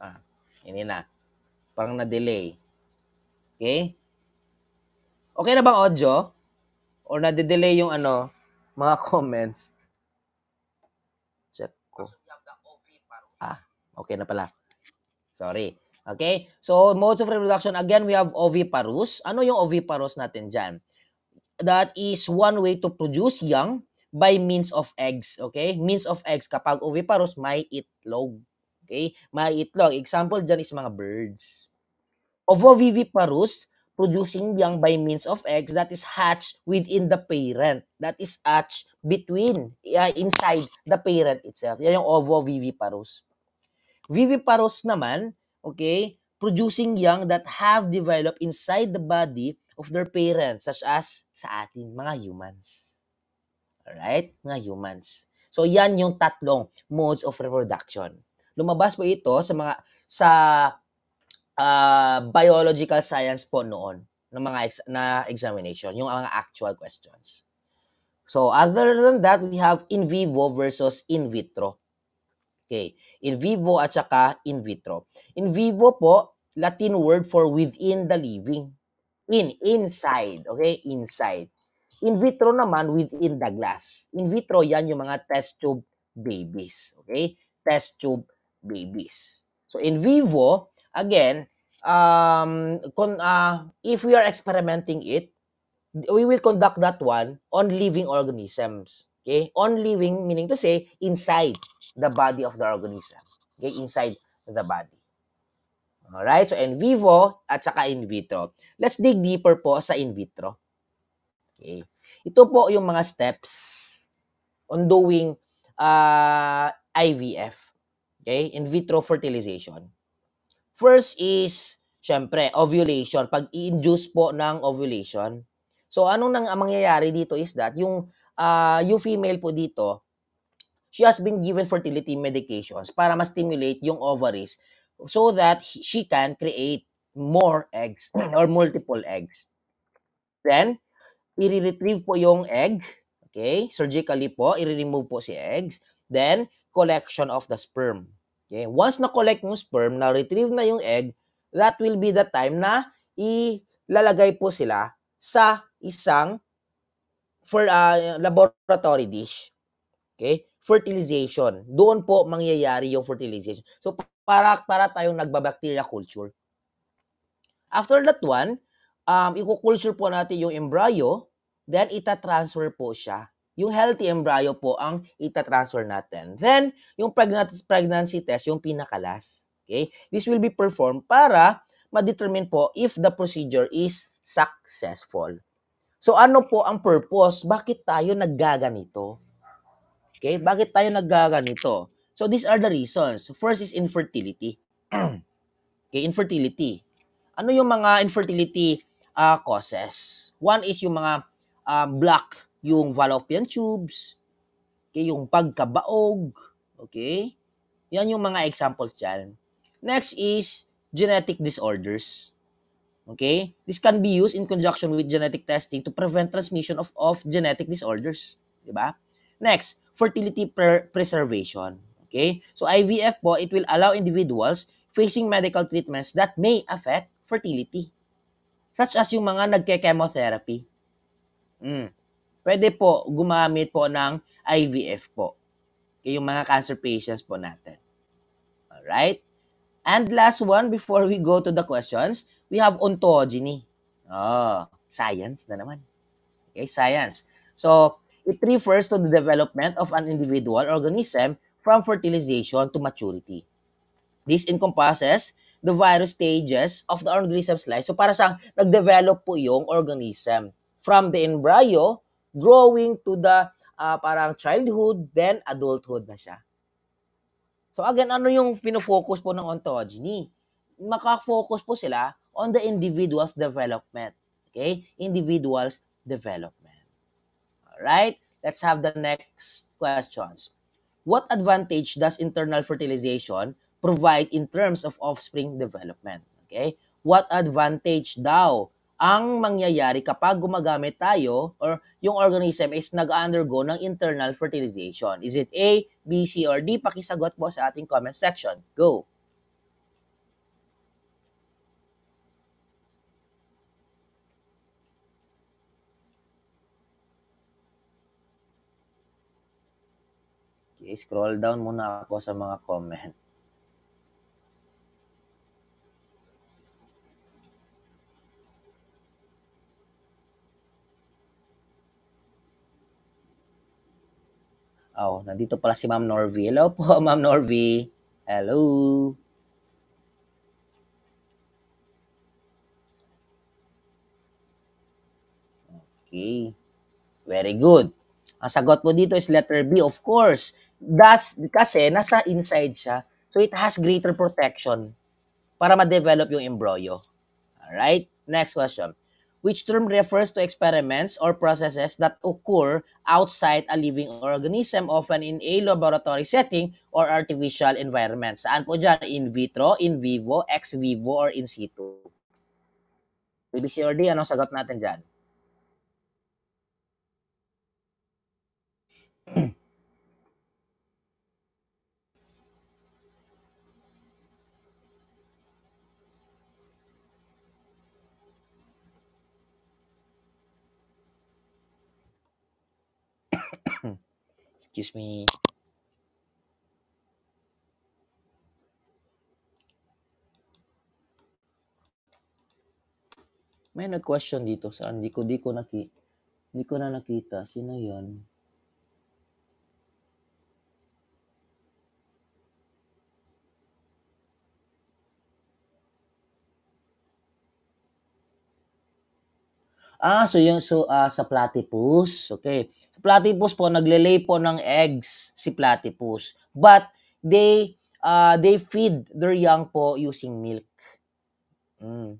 Ah, ini na. Parang na-delay. Okay? Okay na bang audio? Or na-delay yung ano, mga comments? Check ko. Ah, okay na pala. Sorry. Okay? So, modes of reproduction, again, we have oviparous. Ano yung oviparous natin dyan? That is one way to produce young by means of eggs. Okay? Means of eggs. Kapag oviparous, may itlog. Okay? May itlog. Example dyan is mga birds. Ovoviviparous, producing young by means of eggs that is hatched within the parent. That is hatched between, uh, inside the parent itself. Yan yung ovoviviparous. Viviparous naman, okay, producing young that have developed inside the body of their parents, such as sa atin, mga humans. Alright? Mga humans. So, yan yung tatlong modes of reproduction. Lumabas po ito sa mga sa uh, biological science po noon ng mga ex- na examination, yung mga actual questions. So, other than that, we have in vivo versus in vitro. Okay. In vivo at saka in vitro. In vivo po, Latin word for within the living. In, inside. Okay? Inside. In vitro naman within the glass. In vitro, yan yung mga test tube babies. Okay? Test tube babies. So in vivo, again, um, con, uh, if we are experimenting it, we will conduct that one on living organisms. Okay? On living, meaning to say, inside the body of the organism. Okay? Inside the body. Alright? So, in vivo at saka in vitro. Let's dig deeper po sa in vitro. Okay. Ito po yung mga steps on doing uh, ah, IVF. Okay? In vitro fertilization. First is, syempre, ovulation. Pag i-induce po ng ovulation. So, anong nang mangyayari dito is that yung, uh, yung female po dito, she has been given fertility medications para ma-stimulate yung ovaries so that she can create more eggs or multiple eggs. Then, i-retrieve po yung egg. Okay? Surgically po, i-remove po si eggs. Then, collection of the sperm. Okay? Once na-collect yung sperm, na-retrieve na yung egg, that will be the time na ilalagay po sila sa isang for uh, laboratory dish. Okay? Fertilization. Doon po mangyayari yung fertilization. So, para, para tayong nagbabacteria culture. After that one, um, ikukulture po natin yung embryo, then itatransfer po siya. Yung healthy embryo po ang itatransfer natin. Then, yung pregnancy test, yung pinakalas. Okay? This will be performed para ma-determine po if the procedure is successful. So, ano po ang purpose? Bakit tayo naggaganito? Okay? Bakit tayo naggaganito? So, these are the reasons. First is infertility. okay, infertility. Ano yung mga infertility uh, causes. One is yung mga uh, ah, block, yung fallopian tubes, okay, yung pagkabaog, okay? Yan yung mga examples dyan. Next is genetic disorders. Okay? This can be used in conjunction with genetic testing to prevent transmission of, of genetic disorders. Di ba? Next, fertility pre- preservation. Okay? So IVF po, it will allow individuals facing medical treatments that may affect fertility. Such as yung mga nagke-chemotherapy. Mm. Pwede po gumamit po ng IVF po. Yung mga cancer patients po natin. Alright? And last one, before we go to the questions, we have ontogeny. Oh, science na naman. Okay, science. So, it refers to the development of an individual organism from fertilization to maturity. This encompasses the virus stages of the organism's life. So para siyang nagdevelop po yung organism from the embryo growing to the uh, parang childhood, then adulthood na siya. So again, ano yung pinofocus po ng ontogeny? Makafocus po sila on the individual's development. Okay? Individual's development. All right? Let's have the next questions. What advantage does internal fertilization provide in terms of offspring development. Okay? What advantage daw ang mangyayari kapag gumagamit tayo or yung organism is nag-undergo ng internal fertilization? Is it A, B, C, or D? Pakisagot po sa ating comment section. Go! Okay, scroll down muna ako sa mga comment. Oh, nandito pala si Ma'am Norvie. Hello po, Ma'am Norvie. Hello. Okay. Very good. Ang sagot mo dito is letter B, of course. That's kasi nasa inside siya. So it has greater protection para ma-develop yung embryo. All right? Next question which term refers to experiments or processes that occur outside a living organism, often in a laboratory setting or artificial environment. Saan po dyan? In vitro, in vivo, ex vivo, or in situ? BBC or anong sagot natin dyan? Hmm. Excuse me. May nag-question dito sa hindi ko di ko naki hindi ko na nakita sino 'yon. Ah, so yung so, uh, sa platypus, okay. Sa platypus po, nagle-lay po ng eggs si platypus. But they uh, they feed their young po using milk. Mm.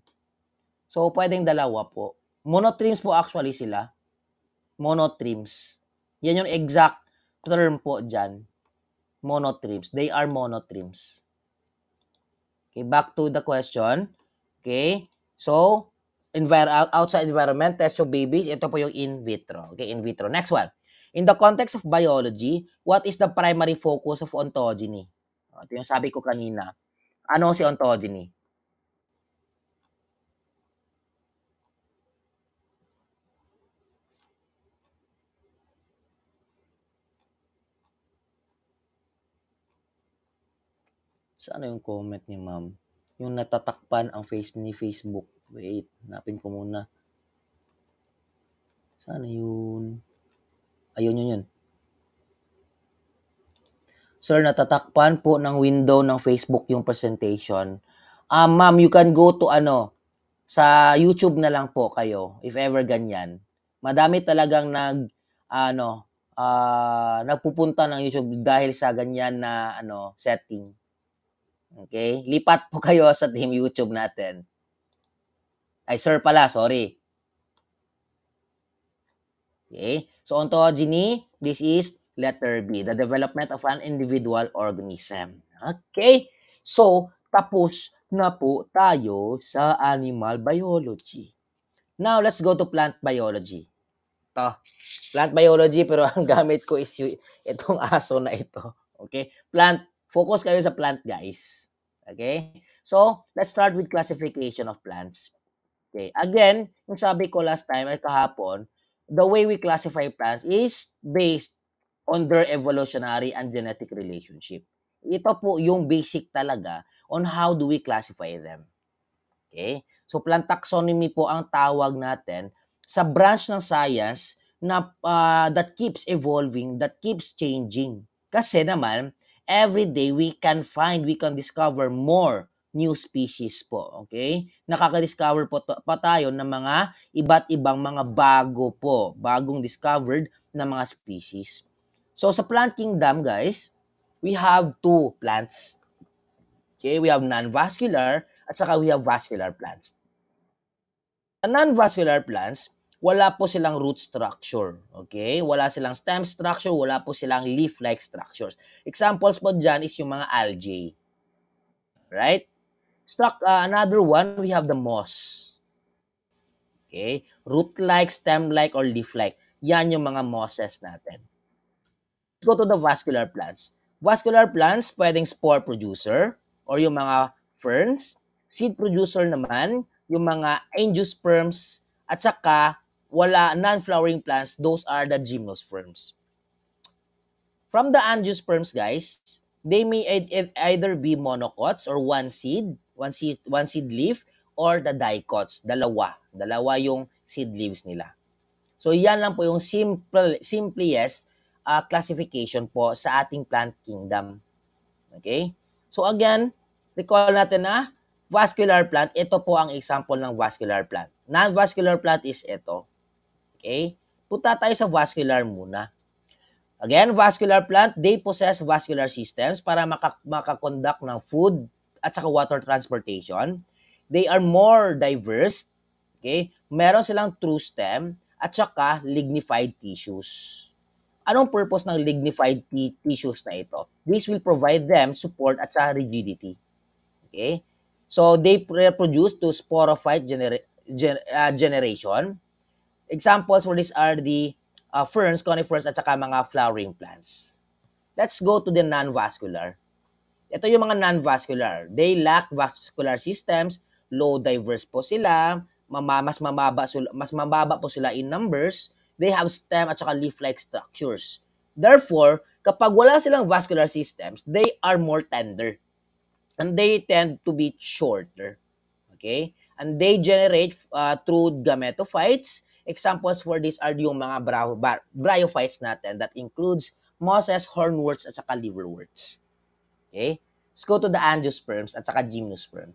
So, pwedeng dalawa po. Monotremes po actually sila. Monotremes. Yan yung exact term po dyan. Monotremes. They are monotremes. Okay, back to the question. Okay, so envir- outside environment, test your babies. Ito po yung in vitro. Okay, in vitro. Next one. In the context of biology, what is the primary focus of ontogeny? Ito yung sabi ko kanina. Ano si ontogeny? Sa ano yung comment ni ma'am? Yung natatakpan ang face ni Facebook. Wait, napin ko muna. Sana yun. Ayun yun yun. Sir, natatakpan po ng window ng Facebook yung presentation. Uh, ma'am, you can go to ano, sa YouTube na lang po kayo, if ever ganyan. Madami talagang nag, ano, uh, nagpupunta ng YouTube dahil sa ganyan na ano, setting. Okay? Lipat po kayo sa team YouTube natin. Ay, sir pala, sorry. Okay? So ontogeny, this is letter B, the development of an individual organism. Okay? So, tapos na po tayo sa animal biology. Now, let's go to plant biology. Ito, plant biology, pero ang gamit ko is itong aso na ito. Okay? Plant, focus kayo sa plant, guys. Okay? So, let's start with classification of plants. Okay. Again, yung sabi ko last time ay kahapon, the way we classify plants is based on their evolutionary and genetic relationship. Ito po yung basic talaga on how do we classify them. Okay? So plant taxonomy po ang tawag natin sa branch ng science na uh, that keeps evolving, that keeps changing. Kasi naman, every day we can find, we can discover more new species po. Okay? Nakaka-discover po to, pa tayo ng mga iba't ibang mga bago po, bagong discovered na mga species. So sa plant kingdom, guys, we have two plants. Okay, we have non-vascular at saka we have vascular plants. Sa non-vascular plants, wala po silang root structure. Okay? Wala silang stem structure, wala po silang leaf-like structures. Examples po dyan is yung mga algae. Right? Struck, uh, another one, we have the moss. Okay? Root-like, stem-like, or leaf-like. Yan yung mga mosses natin. Let's go to the vascular plants. Vascular plants, pwedeng spore producer or yung mga ferns. Seed producer naman, yung mga angiosperms at saka wala non-flowering plants, those are the gymnosperms. From the angiosperms, guys, they may either be monocots or one seed one seed, one seed leaf, or the dicots. Dalawa. Dalawa yung seed leaves nila. So yan lang po yung simple, simplest uh, classification po sa ating plant kingdom. Okay? So again, recall natin na vascular plant, ito po ang example ng vascular plant. Non-vascular plant is ito. Okay? Punta tayo sa vascular muna. Again, vascular plant, they possess vascular systems para makakonduct maka ng food, at saka water transportation, they are more diverse. Okay? Meron silang true stem at saka lignified tissues. Anong purpose ng lignified t- tissues na ito? This will provide them support at saka rigidity. Okay? So, they reproduce to sporophyte genera- gen- uh, generation. Examples for this are the uh, ferns, conifers, at saka mga flowering plants. Let's go to the non-vascular. Ito yung mga non-vascular. They lack vascular systems, low diverse po sila, mama, mas mababa mas mababa po sila in numbers, they have stem at saka leaf-like structures. Therefore, kapag wala silang vascular systems, they are more tender. And they tend to be shorter. Okay? And they generate uh, through gametophytes. Examples for this are yung mga bryophytes natin that includes mosses, hornworts, at saka liverworts. Okay? Let's go to the angiosperms at saka gymnosperms.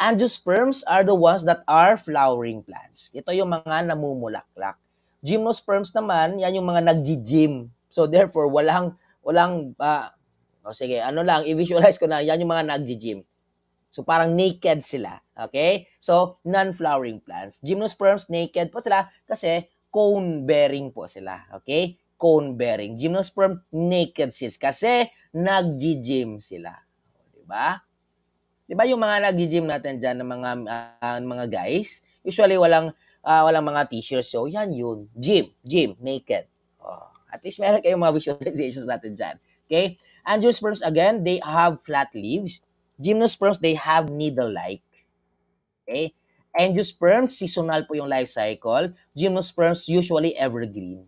Angiosperms are the ones that are flowering plants. Ito yung mga namumulaklak. Gymnosperms naman, yan yung mga nagji-gym. So therefore, walang walang uh, oh, sige, ano lang, i-visualize ko na yan yung mga nagji-gym. So parang naked sila, okay? So non-flowering plants. Gymnosperms naked po sila kasi cone bearing po sila, okay? cone bearing. Gymnosperm naked cyst kasi nag-gym sila. 'Di ba? 'Di ba yung mga nag-gym natin diyan ng mga uh, mga guys, usually walang uh, walang mga t-shirts. So, yan yun. Gym, gym, naked. Oh, at least meron kayong mga visualizations natin diyan. Okay? Angiosperms again, they have flat leaves. Gymnosperms, they have needle-like. Okay? Angiosperms, seasonal po yung life cycle. Gymnosperms, usually evergreen.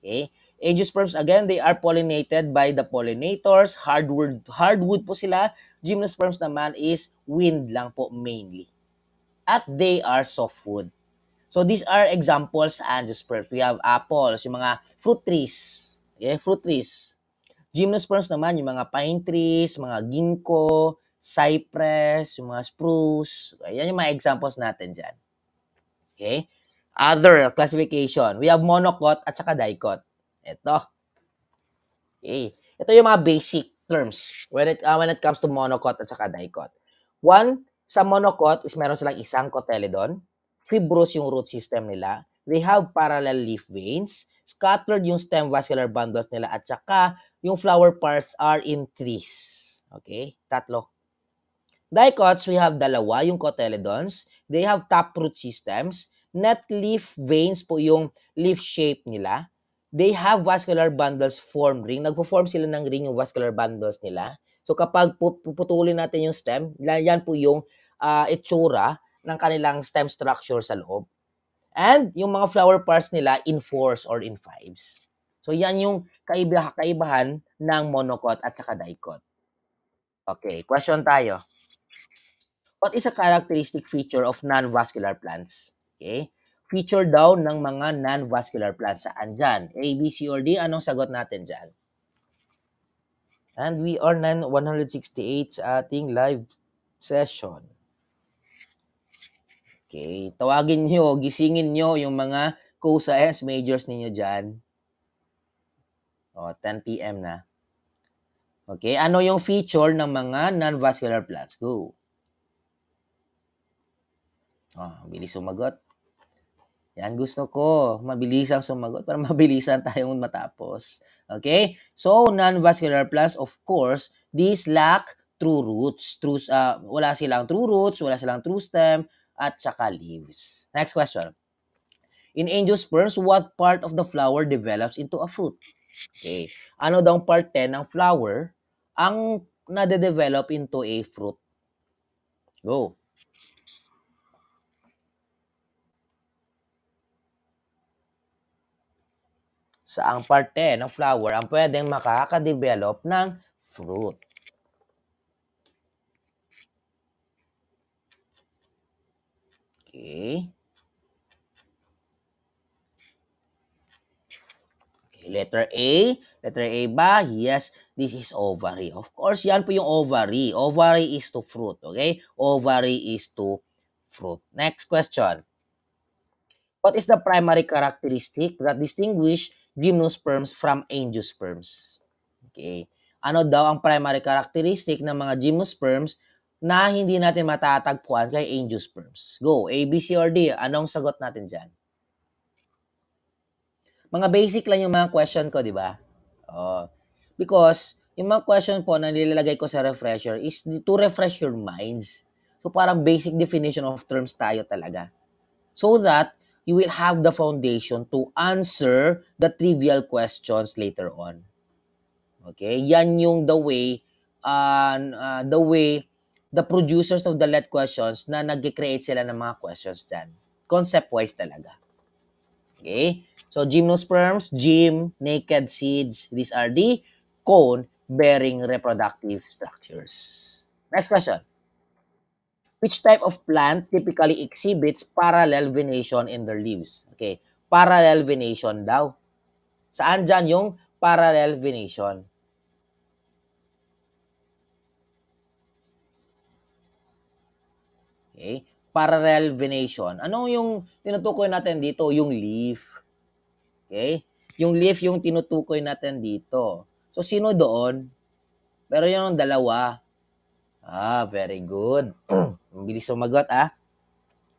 Okay? Angiosperms, again, they are pollinated by the pollinators. Hardwood, hardwood po sila. Gymnosperms naman is wind lang po mainly. At they are softwood. So these are examples angiosperms. We have apples, yung mga fruit trees. Okay, fruit trees. Gymnosperms naman, yung mga pine trees, mga ginkgo, cypress, yung mga spruce. Ayan yung mga examples natin dyan. Okay? other classification. We have monocot at saka dicot. Ito. Okay. Ito yung mga basic terms when it, uh, when it comes to monocot at saka dicot. One, sa monocot is meron silang isang cotyledon. Fibrous yung root system nila. They have parallel leaf veins. Scattered yung stem vascular bundles nila at saka yung flower parts are in trees. Okay? Tatlo. Dicots, we have dalawa, yung cotyledons. They have taproot systems not leaf veins po yung leaf shape nila. They have vascular bundles formed ring. Nagpo-form sila ng ring yung vascular bundles nila. So kapag puputulin natin yung stem, yan po yung uh, itsura ng kanilang stem structure sa loob. And yung mga flower parts nila in fours or in fives. So yan yung kaibahan ng monocot at saka dicot. Okay, question tayo. What is a characteristic feature of non-vascular plants? Okay? Feature daw ng mga non-vascular plants. Saan dyan? A, B, C, or D? Anong sagot natin dyan? And we are now 168 sa ating live session. Okay, tawagin nyo, gisingin nyo yung mga co-science majors ninyo dyan. O, 10 p.m. na. Okay, ano yung feature ng mga non-vascular plants? Go. Oh, bilis sumagot. Yan, gusto ko Mabilis ang sumagot para mabilisan tayong matapos. Okay? So, non-vascular plants, of course, these lack true roots. True, uh, wala silang true roots, wala silang true stem, at saka leaves. Next question. In angiosperms, what part of the flower develops into a fruit? Okay. Ano daw part 10 ng flower ang nade-develop into a fruit? Go. sa ang parte ng flower ang pwedeng makakadevelop ng fruit. Okay. Letter A. Letter A ba? Yes, this is ovary. Of course, yan po yung ovary. Ovary is to fruit, okay? Ovary is to fruit. Next question. What is the primary characteristic that distinguish gymnosperms from angiosperms. Okay. Ano daw ang primary characteristic ng mga gymnosperms na hindi natin matatagpuan kay angiosperms? Go, A, B, C, or D. Anong sagot natin dyan? Mga basic lang yung mga question ko, di ba? Oh. Because yung mga question po na nilalagay ko sa refresher is to refresh your minds. So parang basic definition of terms tayo talaga. So that you will have the foundation to answer the trivial questions later on. Okay? Yan yung the way, uh, uh, the way the producers of the let questions na nag-create sila ng mga questions dyan. Concept-wise talaga. Okay? So, gymnosperms, gym, naked seeds, these are the cone-bearing reproductive structures. Next question. Which type of plant typically exhibits parallel venation in their leaves? Okay, parallel venation daw. Saan dyan yung parallel venation? Okay, parallel venation. Ano yung tinutukoy natin dito? Yung leaf. Okay? Yung leaf yung tinutukoy natin dito. So, sino doon? Pero yun ang dalawa. Ah, very good. Mabilis mm. sumagot, ah.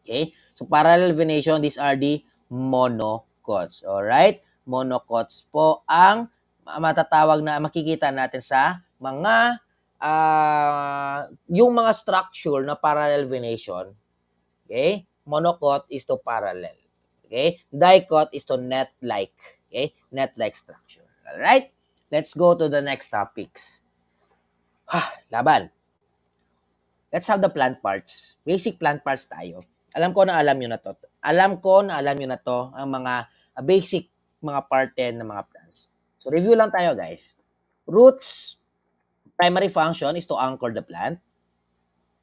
Okay? So, parallel venation, these are the monocots. Alright? Monocots po ang matatawag na makikita natin sa mga uh, yung mga structure na parallel venation. Okay? Monocot is to parallel. Okay? Dicot is to net-like. Okay? Net-like structure. Alright? Let's go to the next topics. Ah, laban let's have the plant parts. Basic plant parts tayo. Alam ko na alam nyo na to. Alam ko na alam nyo na to ang mga uh, basic mga part parte ng mga plants. So review lang tayo guys. Roots, primary function is to anchor the plant.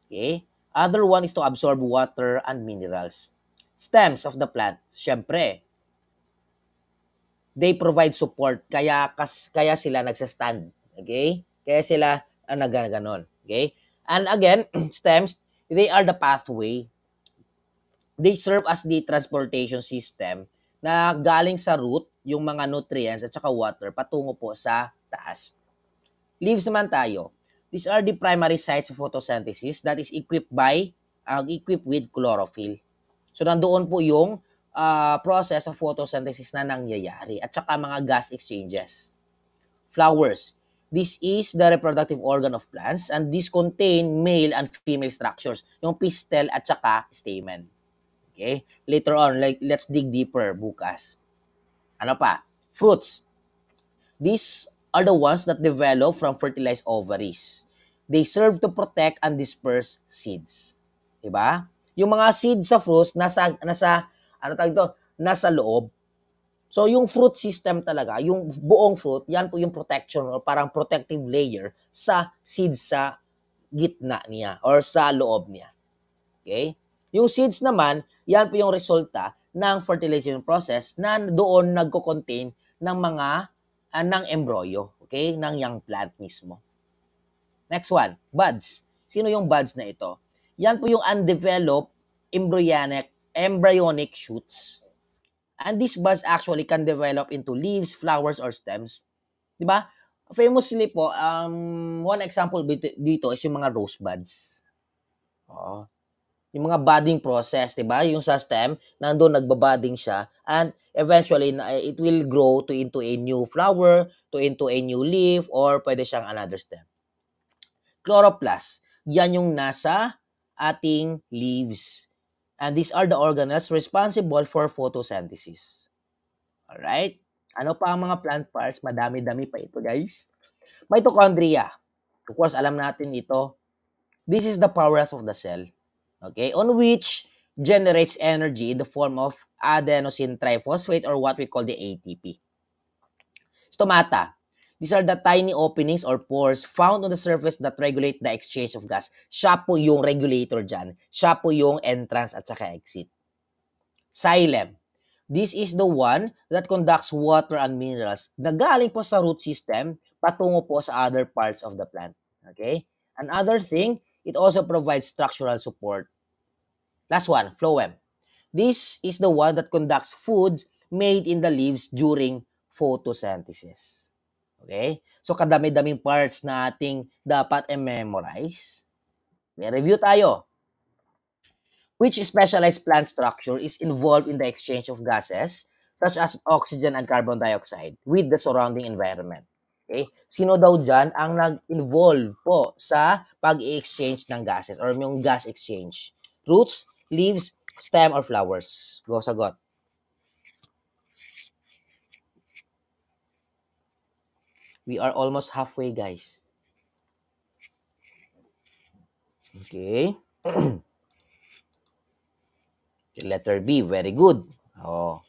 Okay? Other one is to absorb water and minerals. Stems of the plant, syempre, they provide support kaya kas, kaya sila nagsa Okay? Kaya sila ang ah, Okay? And again, stems, they are the pathway. They serve as the transportation system na galing sa root yung mga nutrients at saka water patungo po sa taas. Leaves naman tayo. These are the primary sites of photosynthesis that is equipped by, uh, equipped with chlorophyll. So, nandoon po yung uh, process of photosynthesis na nangyayari at saka mga gas exchanges. Flowers. This is the reproductive organ of plants and this contain male and female structures, yung pistil at saka stamen. Okay? Later on, like let's dig deeper bukas. Ano pa? Fruits. These are the ones that develop from fertilized ovaries. They serve to protect and disperse seeds. Diba? Yung mga seeds sa fruits nasa nasa ano tawag ito? Nasa loob So yung fruit system talaga, yung buong fruit, yan po yung protection or parang protective layer sa seeds sa gitna niya or sa loob niya. Okay? Yung seeds naman, yan po yung resulta ng fertilization process na doon nagko-contain ng mga uh, ng embryo, okay? Ng young plant mismo. Next one, buds. Sino yung buds na ito? Yan po yung undeveloped embryonic embryonic shoots And these buds actually can develop into leaves, flowers, or stems. Di ba? Famously po, um, one example dito is yung mga rose buds. Oh. Yung mga budding process, di ba? Yung sa stem, nandoon nagbabudding siya and eventually it will grow to into a new flower, to into a new leaf or pwede siyang another stem. Chloroplast, yan yung nasa ating leaves. And these are the organelles responsible for photosynthesis. Alright? Ano pa ang mga plant parts? Madami-dami pa ito, guys. Mitochondria. Of course, alam natin ito. This is the powerhouse of the cell. Okay? On which generates energy in the form of adenosine triphosphate or what we call the ATP. Stomata. These are the tiny openings or pores found on the surface that regulate the exchange of gas. Siya po yung regulator dyan. Siya po yung entrance at saka exit. Xylem. This is the one that conducts water and minerals na galing po sa root system patungo po sa other parts of the plant. Okay? Another thing, it also provides structural support. Last one, phloem. This is the one that conducts foods made in the leaves during photosynthesis. Okay? So, kadami-daming parts na ating dapat i-memorize. May review tayo. Which specialized plant structure is involved in the exchange of gases such as oxygen and carbon dioxide with the surrounding environment? Okay? Sino daw dyan ang nag-involve po sa pag-exchange ng gases or yung gas exchange? Roots, leaves, stem, or flowers? Go sagot. We are almost halfway, guys. Okay. Letter B, very good. Oh,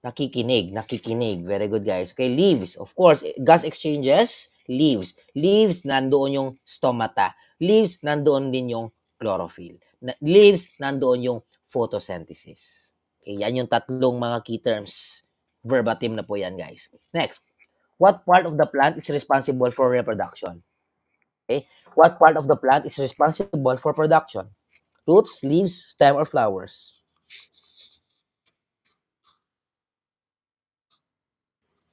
nakikinig, nakikinig. Very good, guys. Okay, leaves. Of course, gas exchanges, leaves. Leaves, nandoon yung stomata. Leaves, nandoon din yung chlorophyll. Na, leaves, nandoon yung photosynthesis. Okay, yan yung tatlong mga key terms. Verbatim na po yan, guys. Next. What part of the plant is responsible for reproduction? Okay? What part of the plant is responsible for production? Roots, leaves, stem, or flowers?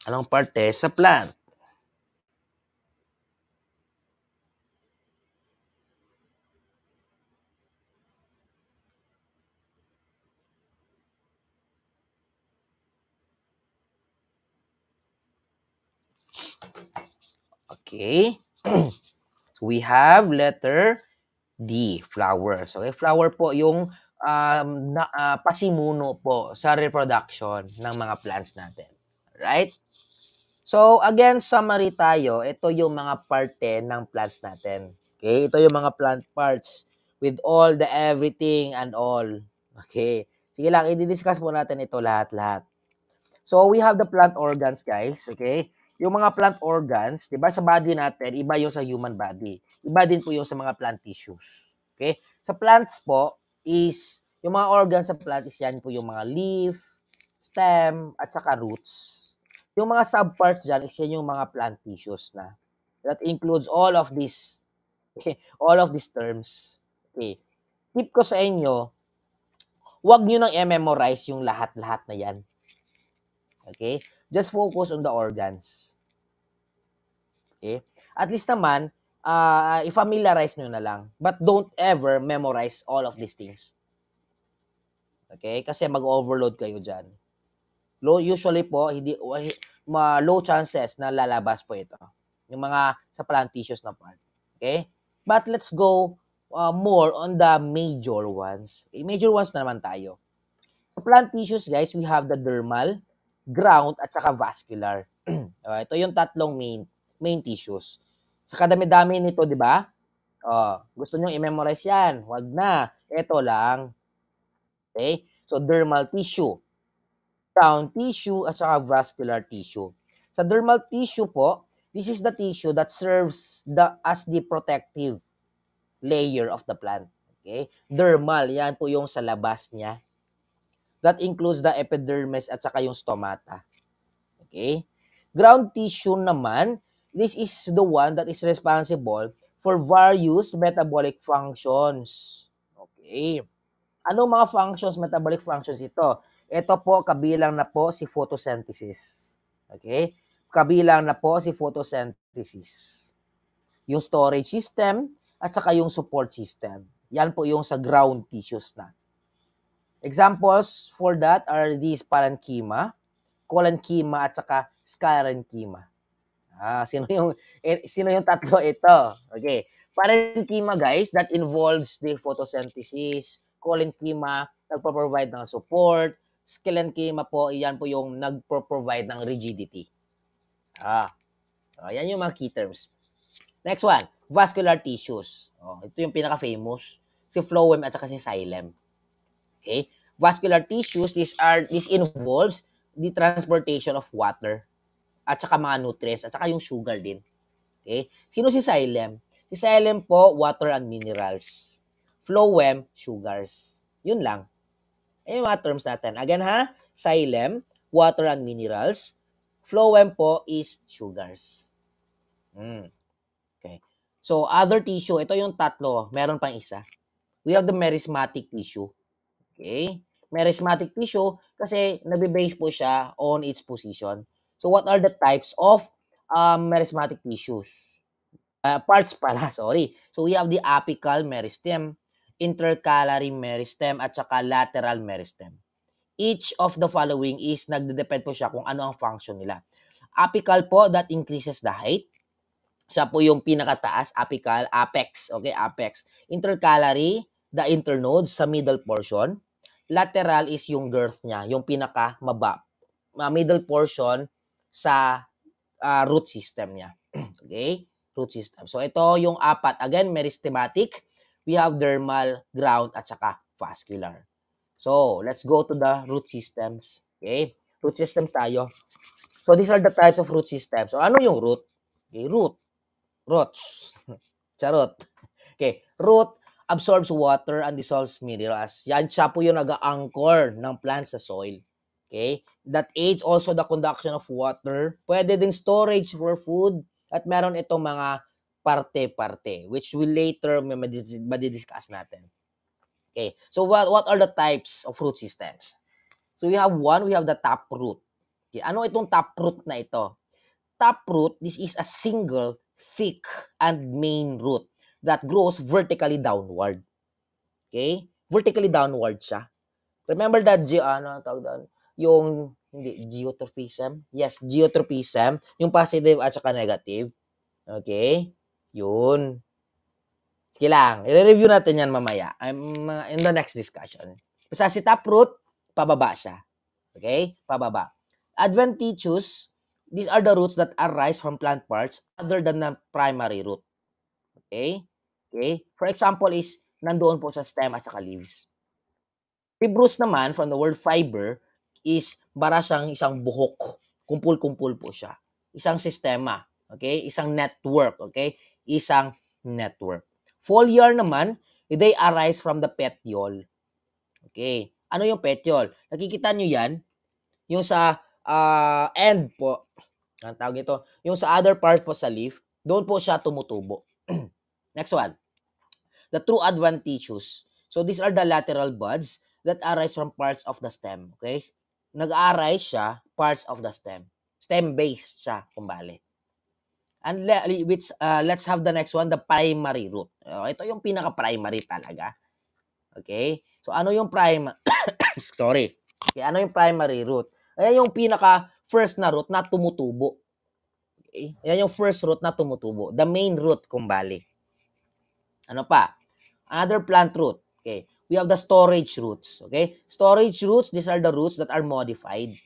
Anong parte sa plant? Okay? so we have letter D, flowers. Okay, flower po yung um, na, uh, pasimuno po sa reproduction ng mga plants natin. Right? So, again, summary tayo. Ito yung mga parte ng plants natin. Okay? Ito yung mga plant parts with all the everything and all. Okay? Sige lang, i-discuss po natin ito lahat-lahat. So, we have the plant organs, guys. Okay? yung mga plant organs, 'di ba, sa body natin, iba yung sa human body. Iba din po yung sa mga plant tissues. Okay? Sa plants po is yung mga organs sa plants is yan po yung mga leaf, stem, at saka roots. Yung mga subparts dyan is yan yung mga plant tissues na. That includes all of these okay, all of these terms. Okay. Tip ko sa inyo, wag niyo nang i-memorize yung lahat-lahat na yan. Okay? just focus on the organs. Okay? At least naman, uh, i-familiarize nyo na lang. But don't ever memorize all of these things. Okay? Kasi mag-overload kayo dyan. Low, usually po, hindi, ma low chances na lalabas po ito. Yung mga sa plant tissues na part. Okay? But let's go uh, more on the major ones. Okay? Major ones na naman tayo. Sa plant tissues, guys, we have the dermal, ground at saka vascular. okay, diba? ito yung tatlong main main tissues. Sa kadami-dami nito, di ba? Oh, gusto niyo i-memorize 'yan. Huwag na. Ito lang. Okay? So dermal tissue, Ground tissue at saka vascular tissue. Sa dermal tissue po, this is the tissue that serves the as the protective layer of the plant. Okay? Dermal, yan po yung sa labas niya. That includes the epidermis at saka yung stomata. Okay? Ground tissue naman, this is the one that is responsible for various metabolic functions. Okay. Ano mga functions, metabolic functions ito? Ito po, kabilang na po si photosynthesis. Okay? Kabilang na po si photosynthesis. Yung storage system at saka yung support system. Yan po yung sa ground tissues natin. Examples for that are these parenchyma, cholenchyma, at saka sclerenchyma. Ah, sino yung eh, sino yung tatlo ito? Okay. Parenchyma guys, that involves the photosynthesis. Cholenchyma, nagpo-provide ng support. Sclerenchyma po, iyan po yung nagpo-provide ng rigidity. Ah. Oh, yan yung mga key terms. Next one, vascular tissues. Oh, ito yung pinaka-famous. Si phloem at saka si xylem. Okay? Vascular tissues, these are this involves the transportation of water at saka mga nutrients at saka yung sugar din. Okay? Sino si xylem? Si xylem po, water and minerals. Phloem, sugars. Yun lang. Ayun yung mga terms natin. Again ha, xylem, water and minerals. Phloem po is sugars. Mm. Okay. So, other tissue, ito yung tatlo. Meron pang isa. We have the merismatic tissue. Okay? Meristematic tissue kasi nabibase po siya on its position. So what are the types of um, meristematic tissues? Uh, parts pala, sorry. So we have the apical meristem, intercalary meristem, at saka lateral meristem. Each of the following is nagde nagdedepend po siya kung ano ang function nila. Apical po, that increases the height. Siya po yung pinakataas, apical, apex. Okay, apex. Intercalary, the internodes sa middle portion lateral is yung girth niya, yung pinaka maba, middle portion sa uh, root system niya. okay? Root system. So ito yung apat. Again, meristematic. We have dermal, ground, at saka vascular. So, let's go to the root systems. Okay? Root systems tayo. So, these are the types of root systems. So, ano yung root? Okay, root. Roots. Charot. Okay, root absorbs water and dissolves minerals. Yan, siya po yung nag-anchor ng plant sa soil. Okay? That aids also the conduction of water. Pwede din storage for food at meron itong mga parte-parte which we later may madidiscuss natin. Okay. So what what are the types of root systems? So we have one, we have the taproot. Okay. Ano itong taproot na ito? Taproot, this is a single, thick, and main root that grows vertically downward. Okay? Vertically downward siya. Remember that ge ah, ano tawag doon? Yung hindi geotropism. Yes, geotropism, yung positive at saka negative. Okay? Yun. Sige lang. I-review natin 'yan mamaya. I'm uh, in the next discussion. Basta si taproot, pababa siya. Okay? Pababa. Adventitious, these are the roots that arise from plant parts other than the primary root. Okay? Okay? For example is, nandoon po sa stem at saka leaves. Fibrous naman, from the word fiber, is barasang isang buhok. Kumpul-kumpul po siya. Isang sistema. Okay? Isang network. Okay? Isang network. Foliar naman, they arise from the petiole. Okay? Ano yung petiole? Nakikita nyo yan? Yung sa uh, end po, ang tawag ito, yung sa other part po sa leaf, doon po siya tumutubo. Next one. The true adventitious. So these are the lateral buds that arise from parts of the stem. Okay? Nag-arise siya parts of the stem. Stem-based siya, kumbali. And le- which, uh, let's have the next one, the primary root. Uh, ito yung pinaka-primary talaga. Okay? So ano yung prime sorry. Okay, ano yung primary root? Ayan yung pinaka first na root na tumutubo. Okay? Ayan yung first root na tumutubo, the main root kumbali. Ano pa? Another plant root. Okay. We have the storage roots. Okay? Storage roots, these are the roots that are modified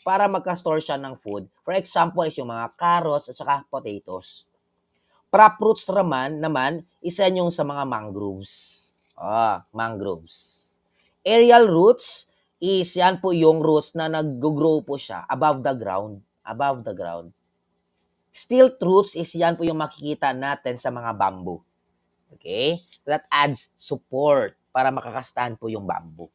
para magka-store siya ng food. For example, is yung mga carrots at saka potatoes. Prop roots naman, naman isa yung sa mga mangroves. Ah, mangroves. Aerial roots is yan po yung roots na nag-grow po siya above the ground. Above the ground. Stilt roots is yan po yung makikita natin sa mga bamboo. Okay? That adds support para makakastan po yung bamboo.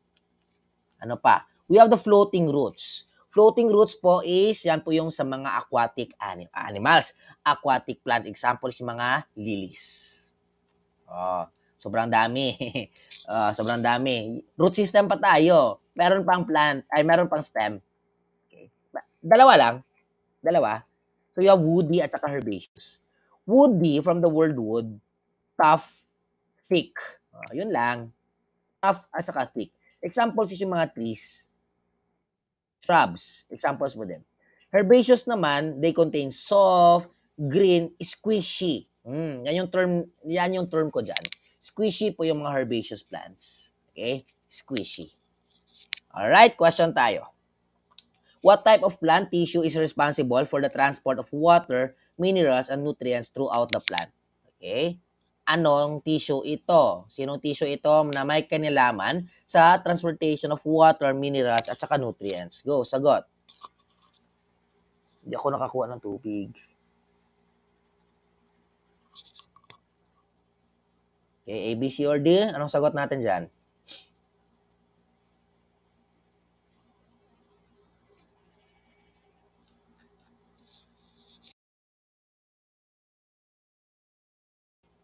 Ano pa? We have the floating roots. Floating roots po is, yan po yung sa mga aquatic anim animals. Aquatic plant. Example, si mga lilies. Oh, sobrang dami. oh, sobrang dami. Root system pa tayo. Meron pang plant. Ay, meron pang stem. Okay. Dalawa lang. Dalawa. So, you have woody at saka herbaceous. Woody, from the word wood, tough, thick. Uh, yun lang. Tough at saka thick. Examples is yung mga trees. Shrubs. Examples mo din. Herbaceous naman, they contain soft, green, squishy. Mm, yan yung term, yan yung term ko diyan. Squishy po yung mga herbaceous plants. Okay? Squishy. All right, question tayo. What type of plant tissue is responsible for the transport of water, minerals, and nutrients throughout the plant? Okay? anong tissue ito. Sinong tissue ito na may kanilaman sa transportation of water, minerals, at saka nutrients. Go, sagot. Hindi ako nakakuha ng tubig. Okay, A, B, C, or D? Anong sagot natin dyan?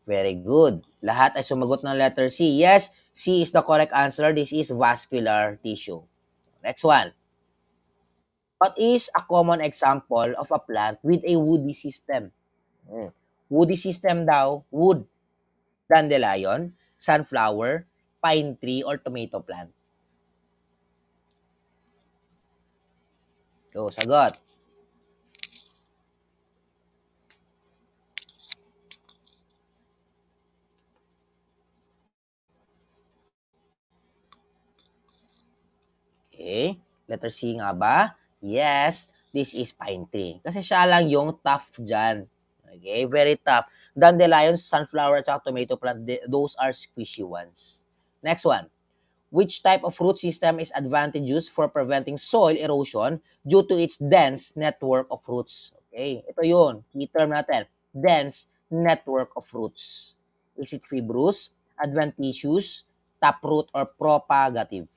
Very good. Lahat ay sumagot ng letter C. Yes, C is the correct answer. This is vascular tissue. Next one. What is a common example of a plant with a woody system? Hmm. Woody system daw, wood, dandelion, sunflower, pine tree, or tomato plant. Go, sagot. Okay? Letter C nga ba? Yes, this is pine tree. Kasi siya lang yung tough dyan. Okay? Very tough. Dandelions, sunflower, at tomato plant, those are squishy ones. Next one. Which type of root system is advantageous for preventing soil erosion due to its dense network of roots? Okay, ito yun. Key term natin. Dense network of roots. Is it fibrous, adventitious, taproot, or propagative?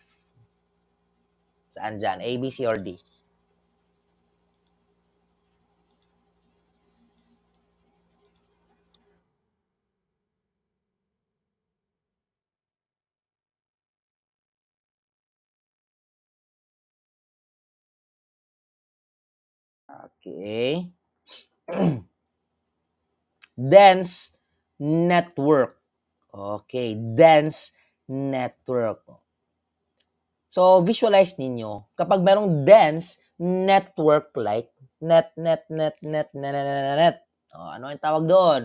Saan dyan? A, B, C, or D? Okay. dense network. Okay, dense network. So, visualize ninyo, kapag merong dense network-like, net, net, net, net, net, net, net, net. O, ano yung tawag doon?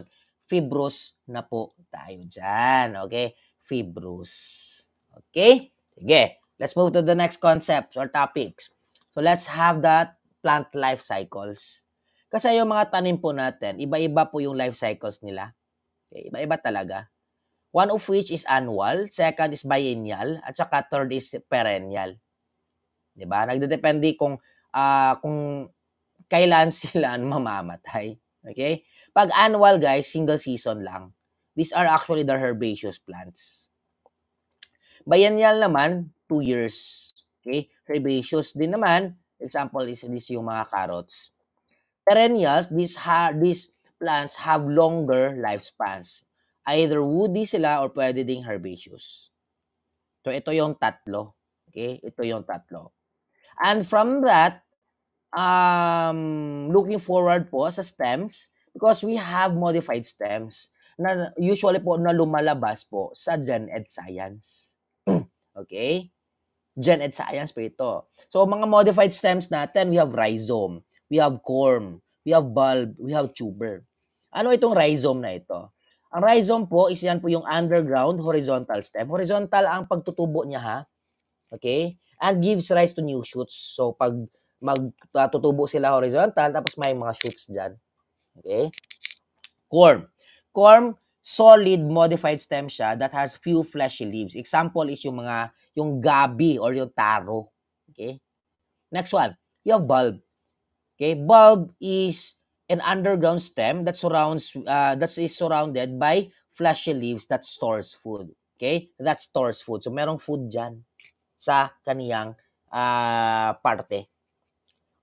Fibrous na po tayo dyan. Okay? Fibrous. Okay? Sige. Let's move to the next concepts or topics. So, let's have that plant life cycles. Kasi yung mga tanim po natin, iba-iba po yung life cycles nila. Okay? Iba-iba talaga. One of which is annual, second is biennial, at saka third is perennial. 'Di ba? Nagdedepende kung uh, kung kailan sila mamamatay. Okay? Pag annual guys, single season lang. These are actually the herbaceous plants. Biennial naman, 2 years. Okay? Herbaceous din naman, example is this yung mga carrots. Perennials, these, ha- these plants have longer lifespans. Either woody sila or pwede ding herbaceous. So ito yung tatlo. Okay? Ito yung tatlo. And from that, um, looking forward po sa stems, because we have modified stems na usually po na lumalabas po sa gen ed science. okay? Gen ed science po ito. So, mga modified stems natin, we have rhizome, we have corm, we have bulb, we have tuber. Ano itong rhizome na ito? Ang rhizome po is yan po yung underground horizontal stem. Horizontal ang pagtutubo niya ha. Okay? And gives rise to new shoots. So pag magtutubo sila horizontal tapos may mga shoots diyan. Okay? Corm. Corm solid modified stem siya that has few fleshy leaves. Example is yung mga yung gabi or yung taro. Okay? Next one, you have bulb. Okay? Bulb is an underground stem that surrounds uh, that is surrounded by fleshy leaves that stores food. Okay? That stores food. So merong food diyan sa kaniyang uh, parte.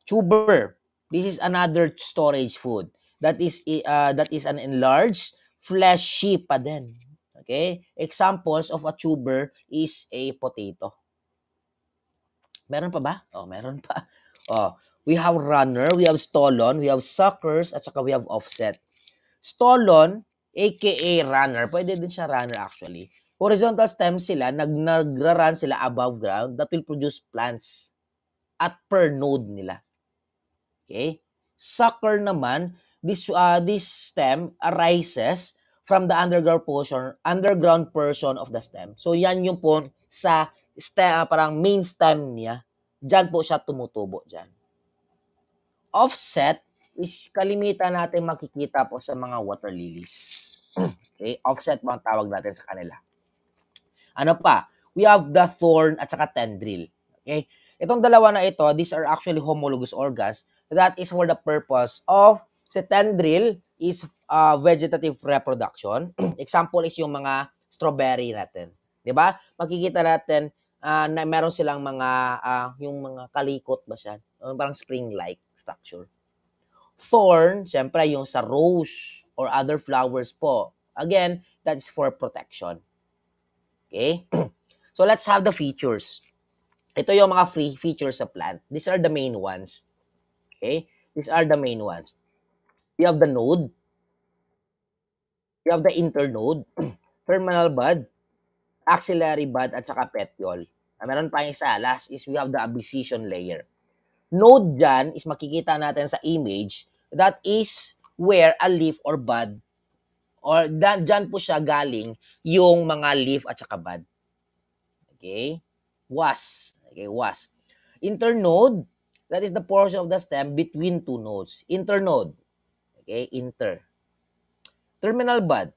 Tuber. This is another storage food. That is uh, that is an enlarged fleshy pa din. Okay? Examples of a tuber is a potato. Meron pa ba? Oh, meron pa. Oh, we have runner, we have stolon, we have suckers, at saka we have offset. Stolon, aka runner, pwede din siya runner actually. Horizontal stems sila, nag nagra-run sila above ground that will produce plants at per node nila. Okay? Sucker naman, this uh, this stem arises from the underground portion, underground portion of the stem. So yan yung po sa stem, uh, parang main stem niya. Diyan po siya tumutubo diyan offset is kalimitan natin makikita po sa mga water lilies. Okay? Offset mo tawag natin sa kanila. Ano pa? We have the thorn at saka tendril. Okay? Itong dalawa na ito, these are actually homologous organs. That is for the purpose of si tendril is uh, vegetative reproduction. Example is yung mga strawberry natin. 'Di ba? Makikita natin uh, na meron silang mga uh, yung mga kalikot ba siya? Parang spring-like structure. Thorn, syempre yung sa rose or other flowers po. Again, that's for protection. Okay? so let's have the features. Ito yung mga free features sa plant. These are the main ones. Okay? These are the main ones. You have the node. You have the internode, terminal bud, axillary bud, at saka petiole. Ah, meron pa isa, last is we have the abscission layer. Node dyan is makikita natin sa image, that is where a leaf or bud, or dyan po siya galing yung mga leaf at saka bud. Okay? Was. Okay, was. Internode, that is the portion of the stem between two nodes. Internode. Okay, inter. Terminal bud,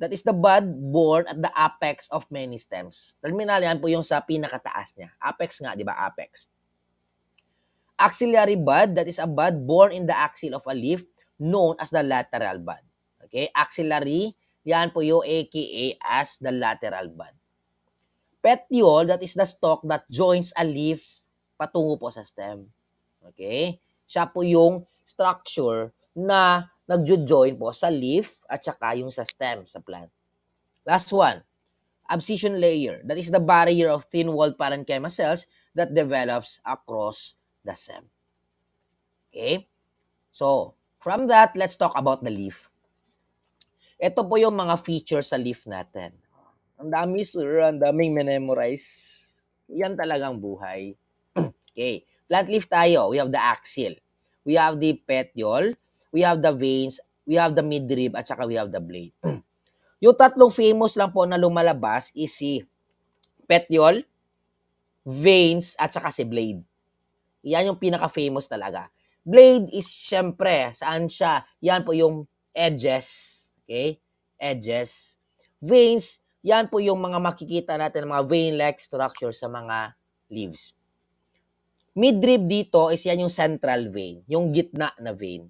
That is the bud born at the apex of many stems. Terminal, yan po yung sa pinakataas niya. Apex nga, di ba? Apex. Axillary bud, that is a bud born in the axil of a leaf known as the lateral bud. Okay? Axillary, yan po yung AKA as the lateral bud. Petiole, that is the stalk that joins a leaf patungo po sa stem. Okay? Siya po yung structure na nagjo-join po sa leaf at saka yung sa stem sa plant. Last one, abscission layer. That is the barrier of thin-walled parenchyma cells that develops across the stem. Okay? So, from that, let's talk about the leaf. Ito po yung mga features sa leaf natin. Ang dami sir, ang daming memorize. Yan talagang buhay. okay. Plant leaf tayo. We have the axil. We have the petiole we have the veins, we have the midrib, at saka we have the blade. yung tatlong famous lang po na lumalabas is si petiole, veins, at saka si blade. Yan yung pinaka-famous talaga. Blade is syempre, saan siya? Yan po yung edges. Okay? Edges. Veins, yan po yung mga makikita natin, mga vein-like structure sa mga leaves. Midrib dito is yan yung central vein, yung gitna na vein.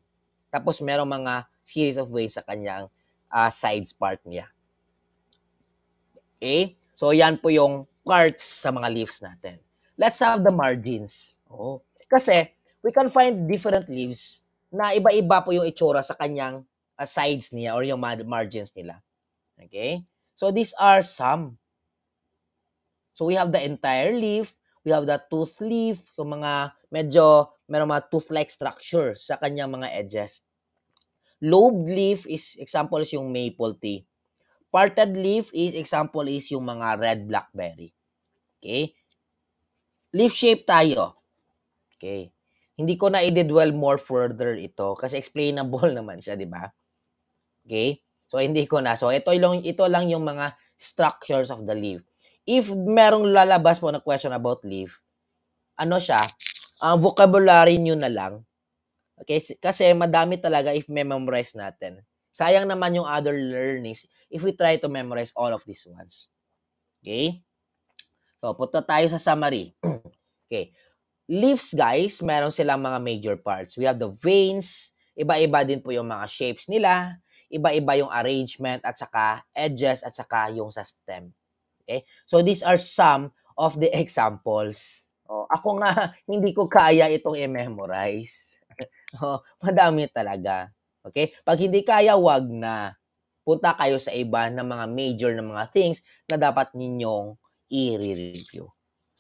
Tapos merong mga series of waves sa kanyang uh, sides part niya. Okay? So yan po yung parts sa mga leaves natin. Let's have the margins. Oh. Kasi we can find different leaves na iba-iba po yung itsura sa kanyang uh, sides niya or yung margins nila. Okay? So these are some. So we have the entire leaf, we have the tooth leaf, yung mga medyo merong mga tooth-like structure sa kanyang mga edges. Lobed leaf is example is yung maple tea. Parted leaf is example is yung mga red blackberry. Okay? Leaf shape tayo. Okay. Hindi ko na i-dwell more further ito kasi explainable naman siya, di ba? Okay? So hindi ko na. So ito lang ito lang yung mga structures of the leaf. If merong lalabas po na question about leaf, ano siya, ang uh, vocabulary nyo na lang. Okay? Kasi madami talaga if memorize natin. Sayang naman yung other learnings if we try to memorize all of these ones. Okay? So, punta tayo sa summary. okay. Leaves, guys, meron silang mga major parts. We have the veins. Iba-iba din po yung mga shapes nila. Iba-iba yung arrangement at saka edges at saka yung sa stem. Okay? So, these are some of the examples. Oh, ako nga, hindi ko kaya itong i-memorize. oh, madami talaga. Okay? Pag hindi kaya, wag na. Punta kayo sa iba ng mga major na mga things na dapat ninyong i-review.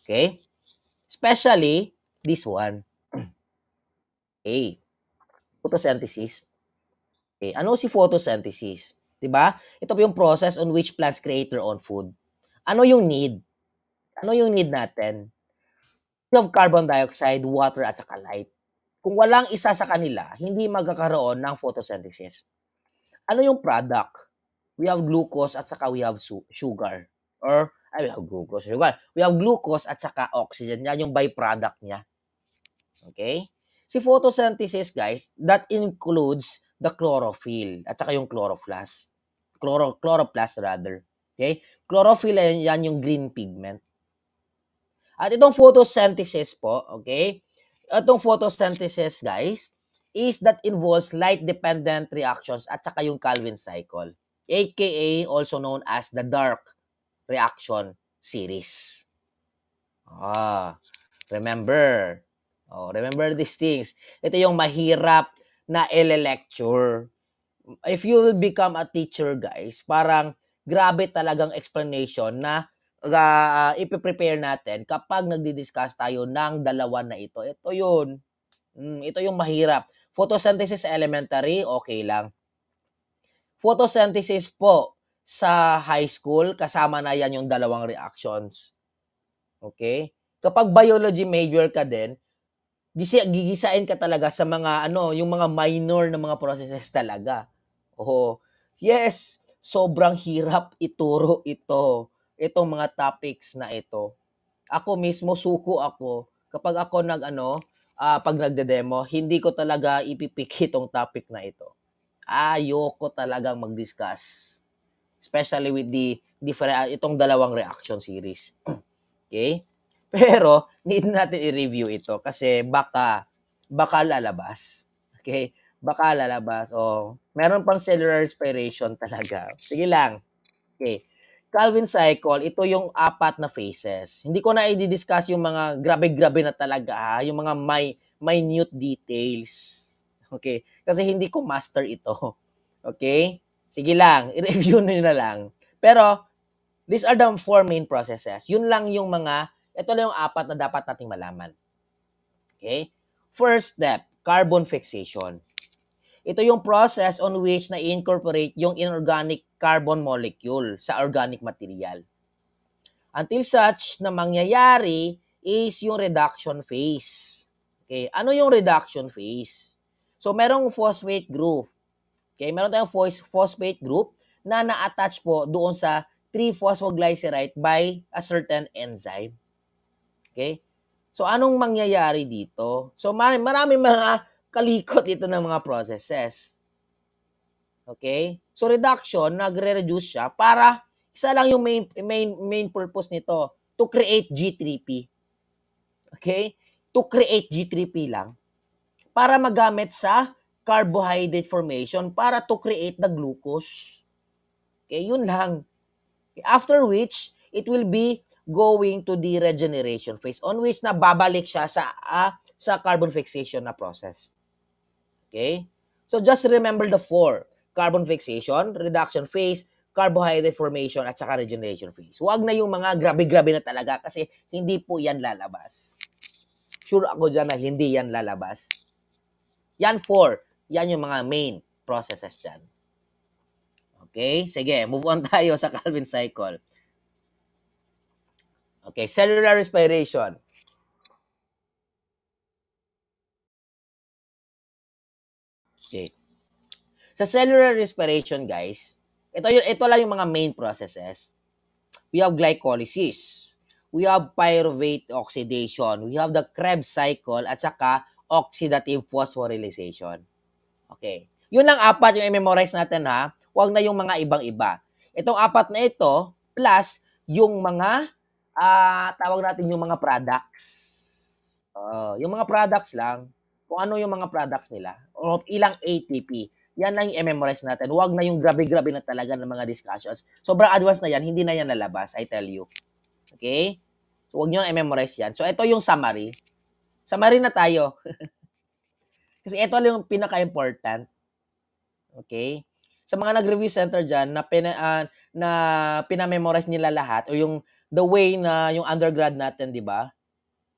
Okay? Especially, this one. Okay. Photosynthesis. Okay. Ano si photosynthesis? 'Di ba? Ito po yung process on which plants create their own food. Ano yung need? Ano yung need natin? of carbon dioxide, water, at saka light. Kung walang isa sa kanila, hindi magkakaroon ng photosynthesis. Ano yung product? We have glucose at saka we have sugar. Or, ay, we have glucose, sugar. We have glucose at saka oxygen. Yan yung byproduct niya. Okay? Si photosynthesis, guys, that includes the chlorophyll at saka yung chloroplast. Chloro, chloroplast rather. Okay? Chlorophyll, yan yung green pigment. At itong photosynthesis po, okay? Itong photosynthesis, guys, is that involves light-dependent reactions at saka yung Calvin cycle, aka also known as the dark reaction series. Ah, remember. Oh, remember these things. Ito yung mahirap na ele-lecture. If you will become a teacher, guys, parang grabe talagang explanation na uh, ah, ipiprepare natin kapag nagdi-discuss tayo ng dalawa na ito. Ito yun. Mm, ito yung mahirap. Photosynthesis elementary, okay lang. Photosynthesis po sa high school, kasama na yan yung dalawang reactions. Okay? Kapag biology major ka din, gigisain ka talaga sa mga ano, yung mga minor na mga processes talaga. Oh, yes, sobrang hirap ituro ito itong mga topics na ito. Ako mismo, suko ako. Kapag ako nag, ano, uh, pag nagde-demo, hindi ko talaga ipipick itong topic na ito. Ayoko talagang mag-discuss. Especially with the different, ah, itong dalawang reaction series. okay? Pero, need natin i-review ito kasi baka, baka lalabas. Okay? Baka lalabas. O, oh, meron pang cellular respiration talaga. Sige lang. Okay. Calvin cycle, ito yung apat na phases. Hindi ko na i-discuss yung mga grabe-grabe na talaga, ha? yung mga may, minute details. Okay? Kasi hindi ko master ito. Okay? Sige lang, i-review nyo na lang. Pero, these are the four main processes. Yun lang yung mga, ito lang yung apat na dapat nating malaman. Okay? First step, carbon fixation. Ito yung process on which na-incorporate yung inorganic carbon molecule sa organic material. Until such na mangyayari is yung reduction phase. Okay, ano yung reduction phase? So merong phosphate group. Okay, meron tayong phosphate group na na-attach po doon sa 3-phosphoglycerate by a certain enzyme. Okay? So anong mangyayari dito? So marami, maraming mga kalikot dito ng mga processes. Okay? So reduction, nagre-reduce siya para isa lang yung main main main purpose nito, to create G3P. Okay? To create G3P lang para magamit sa carbohydrate formation para to create the glucose. Okay, yun lang. After which, it will be going to the regeneration phase on which na babalik siya sa uh, sa carbon fixation na process. Okay? So just remember the four carbon fixation, reduction phase, carbohydrate formation, at saka regeneration phase. Huwag na yung mga grabe-grabe na talaga kasi hindi po yan lalabas. Sure ako dyan na hindi yan lalabas. Yan four. Yan yung mga main processes dyan. Okay? Sige, move on tayo sa Calvin cycle. Okay, cellular respiration. Sa cellular respiration, guys, ito, ito lang yung mga main processes. We have glycolysis. We have pyruvate oxidation. We have the Krebs cycle at saka oxidative phosphorylation. Okay. Yun lang apat yung i-memorize natin ha. Huwag na yung mga ibang-iba. Itong apat na ito plus yung mga uh, tawag natin yung mga products. Uh, yung mga products lang, kung ano yung mga products nila, o ilang ATP. Yan lang yung memorize natin. Huwag na yung grabe-grabe na talaga ng mga discussions. Sobrang advanced na yan, hindi na yan nalabas, I tell you. Okay? So, huwag nyo na memorize yan. So, ito yung summary. Summary na tayo. Kasi ito lang yung pinaka-important. Okay? Sa mga nag-review center dyan, na, pina, uh, na pinamemorize nila lahat, o yung the way na yung undergrad natin, di ba?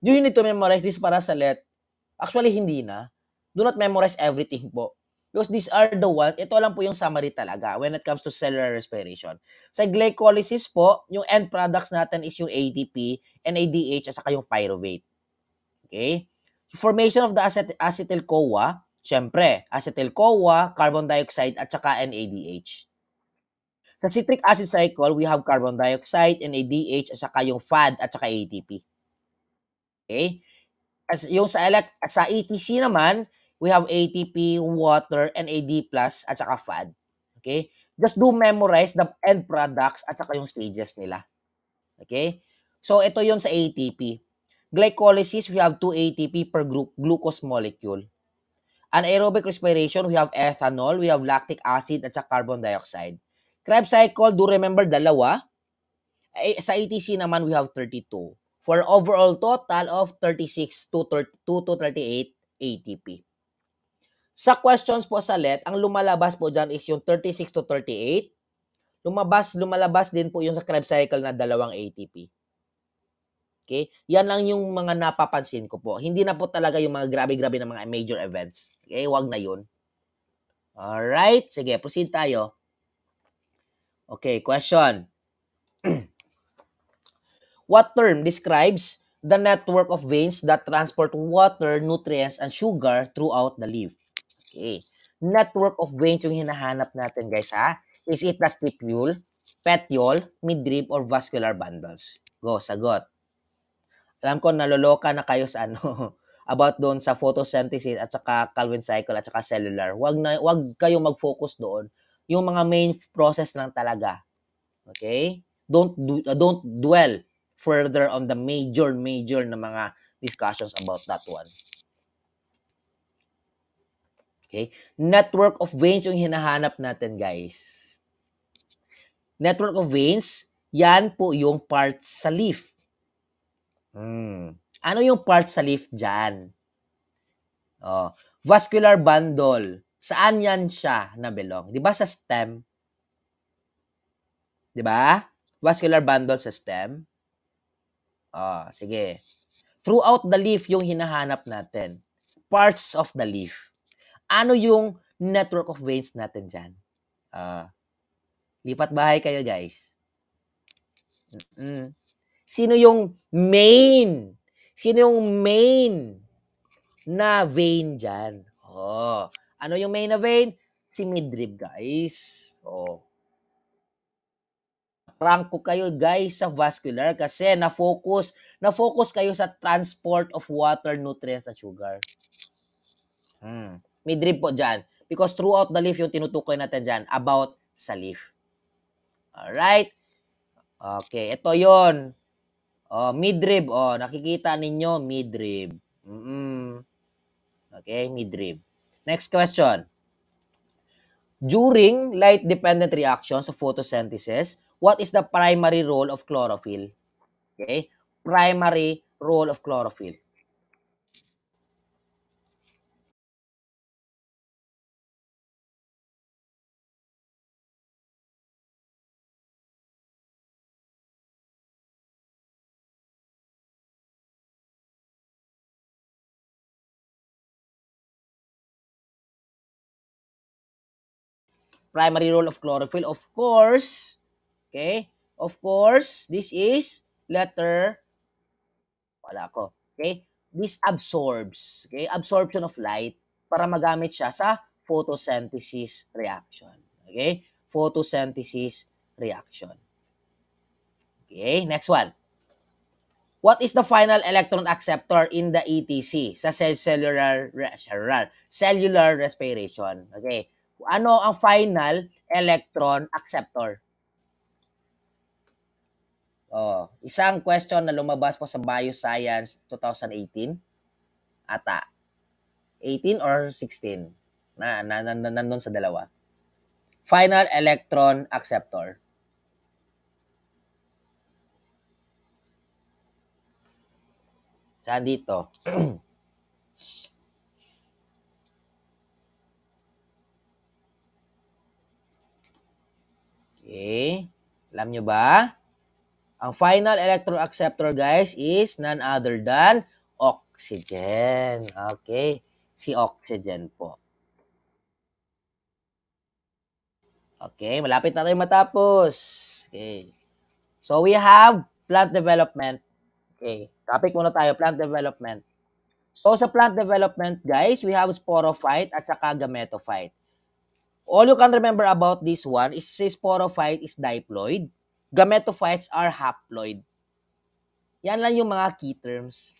You need to memorize this para sa let. Actually, hindi na. Do not memorize everything po. Because these are the ones, ito lang po yung summary talaga when it comes to cellular respiration. Sa glycolysis po, yung end products natin is yung ADP, NADH, at saka yung pyruvate. Okay? Formation of the acet- acetyl-CoA, syempre, acetyl-CoA, carbon dioxide, at saka NADH. Sa citric acid cycle, we have carbon dioxide, NADH, at saka yung FAD, at saka ATP. Okay? As yung sa, elect- sa ATC naman, we have ATP, water, and AD+, at saka FAD. Okay? Just do memorize the end products at saka yung stages nila. Okay? So, ito yon sa ATP. Glycolysis, we have 2 ATP per glu glucose molecule. Anaerobic respiration, we have ethanol, we have lactic acid, at saka carbon dioxide. Krebs cycle, do remember, dalawa. Sa ATC naman, we have 32. For overall total of 36 to, to 38 ATP. Sa questions po sa LET, ang lumalabas po dyan is yung 36 to 38. Lumabas, lumalabas din po yung sa Krebs cycle na dalawang ATP. Okay? Yan lang yung mga napapansin ko po. Hindi na po talaga yung mga grabe-grabe na mga major events. Okay? Wag na yun. Alright. Sige, proceed tayo. Okay, question. What term describes the network of veins that transport water, nutrients, and sugar throughout the leaf? Okay. Network of veins yung hinahanap natin, guys, ha? Is it vestibule, petiole, midrib, or vascular bundles? Go, sagot. Alam ko, naloloka na kayo sa ano, about doon sa photosynthesis at saka Calvin cycle at saka cellular. Wag na wag kayo mag-focus doon. Yung mga main process lang talaga. Okay? Don't do, uh, don't dwell further on the major major na mga discussions about that one. Okay? Network of veins yung hinahanap natin, guys. Network of veins, yan po yung part sa leaf. Hmm. Ano yung part sa leaf dyan? Oh, vascular bundle. Saan yan siya na belong? Di ba sa stem? Di ba? Vascular bundle sa stem. Oh, sige. Throughout the leaf yung hinahanap natin. Parts of the leaf ano yung network of veins natin dyan. Uh, lipat bahay kayo, guys. Mm-mm. Sino yung main? Sino yung main na vein dyan? Oh. Ano yung main na vein? Si midrib, guys. Oh. ko kayo, guys, sa vascular kasi na-focus, na-focus kayo sa transport of water, nutrients, at sugar. Hmm midrib po dyan. Because throughout the leaf yung tinutukoy natin dyan about sa leaf. Alright? Okay, ito yon. Oh, midrib. Oh, nakikita ninyo, midrib. Mm -mm. Okay, midrib. Next question. During light-dependent reactions of photosynthesis, what is the primary role of chlorophyll? Okay? Primary role of chlorophyll. primary role of chlorophyll. Of course, okay, of course, this is letter, wala ko, okay, this absorbs, okay, absorption of light para magamit siya sa photosynthesis reaction. Okay, photosynthesis reaction. Okay, next one. What is the final electron acceptor in the ETC sa cell cellular cellular respiration? Okay ano ang final electron acceptor? Oh, isang question na lumabas po sa Bioscience 2018 ata. 18 or 16 na, na, na, na sa dalawa. Final electron acceptor. Saan dito? Okay? Alam nyo ba? Ang final electron acceptor, guys, is none other than oxygen. Okay? Si oxygen po. Okay, malapit na tayo matapos. Okay. So, we have plant development. Okay, topic muna tayo, plant development. So, sa plant development, guys, we have sporophyte at saka gametophyte. All you can remember about this one is sporophyte is diploid. Gametophytes are haploid. Yan lang yung mga key terms.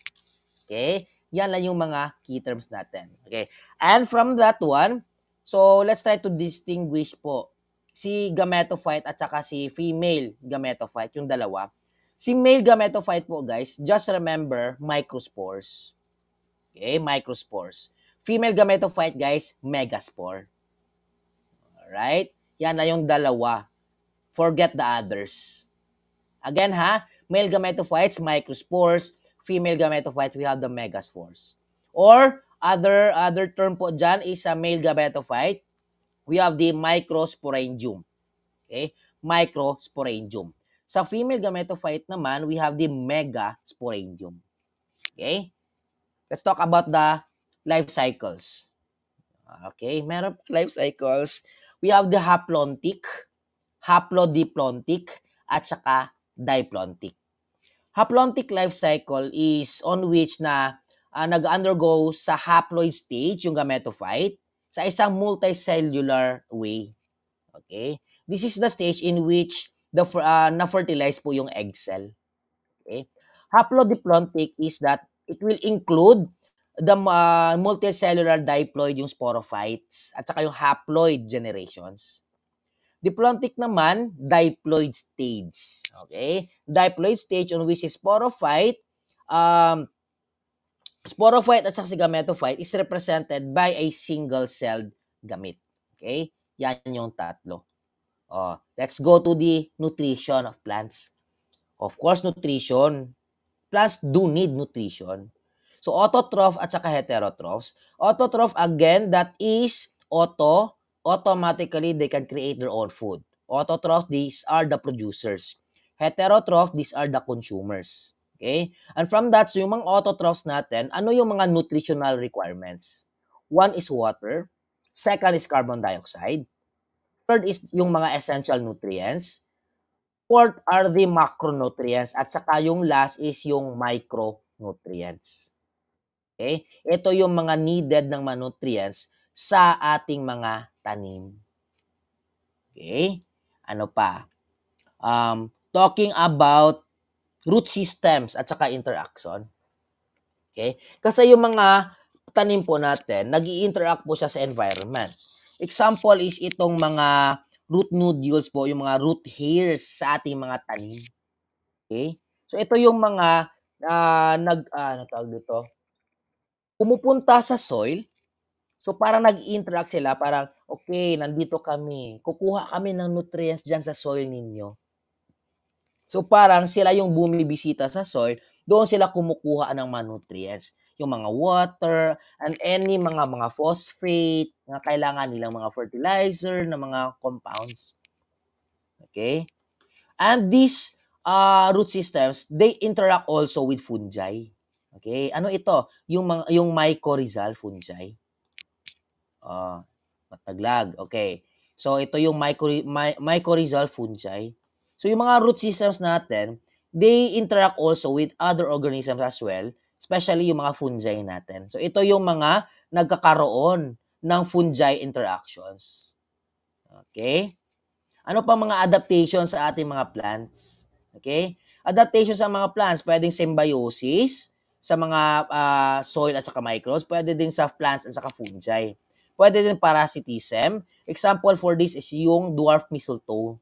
Okay? Yan lang yung mga key terms natin. Okay? And from that one, so let's try to distinguish po si gametophyte at saka si female gametophyte, yung dalawa. Si male gametophyte po guys, just remember microspores. Okay, microspores. Female gametophyte guys, megaspore. Right? Yan na yung dalawa. Forget the others. Again ha, male gametophytes, microspores. Female gametophyte, we have the megaspores. Or other other term po dyan is a uh, male gametophyte. We have the microsporangium. Okay? Microsporangium. Sa female gametophyte naman, we have the megasporangium. Okay? Let's talk about the life cycles. Okay, meron life cycles we have the haplontic, haplodiplontic, at saka diplontic. Haplontic life cycle is on which na uh, nag-undergo sa haploid stage yung gametophyte sa isang multicellular way. Okay? This is the stage in which the uh, na-fertilize po yung egg cell. Okay? Haplodiplontic is that it will include the uh, multicellular diploid yung sporophytes at saka yung haploid generations. Diplontic naman, diploid stage. Okay? Diploid stage on which is sporophyte, um, sporophyte at saka si gametophyte is represented by a single-celled gamete. Okay? Yan yung tatlo. Oh, let's go to the nutrition of plants. Of course, nutrition. Plants do need nutrition. So, autotroph at saka heterotrophs. Autotroph, again, that is auto. Automatically, they can create their own food. Autotroph, these are the producers. Heterotroph, these are the consumers. Okay? And from that, so yung mga autotrophs natin, ano yung mga nutritional requirements? One is water. Second is carbon dioxide. Third is yung mga essential nutrients. Fourth are the macronutrients. At saka yung last is yung micronutrients. Okay? Ito yung mga needed ng mga nutrients sa ating mga tanim. Okay? Ano pa? Um, talking about root systems at saka interaction. Okay? Kasi yung mga tanim po natin, nag interact po siya sa environment. Example is itong mga root nodules po, yung mga root hairs sa ating mga tanim. Okay? So ito yung mga uh, nag uh, ano tawag dito? pumupunta sa soil. So para nag-interact sila, parang, okay, nandito kami. Kukuha kami ng nutrients dyan sa soil ninyo. So parang sila yung bumibisita sa soil, doon sila kumukuha ng mga nutrients. Yung mga water, and any mga mga phosphate, na kailangan nilang mga fertilizer, na mga compounds. Okay? And these uh, root systems, they interact also with fungi. Okay? Ano ito? Yung, yung mycorrhizal fungi. Uh, mataglag. Okay. So, ito yung mycorrhizal my, mycorrhizal fungi. So, yung mga root systems natin, they interact also with other organisms as well, especially yung mga fungi natin. So, ito yung mga nagkakaroon ng fungi interactions. Okay? Ano pa mga adaptation sa ating mga plants? Okay? Adaptation sa mga plants, pwedeng symbiosis, sa mga uh, soil at saka microbes, pwede din sa plants at saka fungi. Pwede din parasitism. Example for this is yung dwarf mistletoe.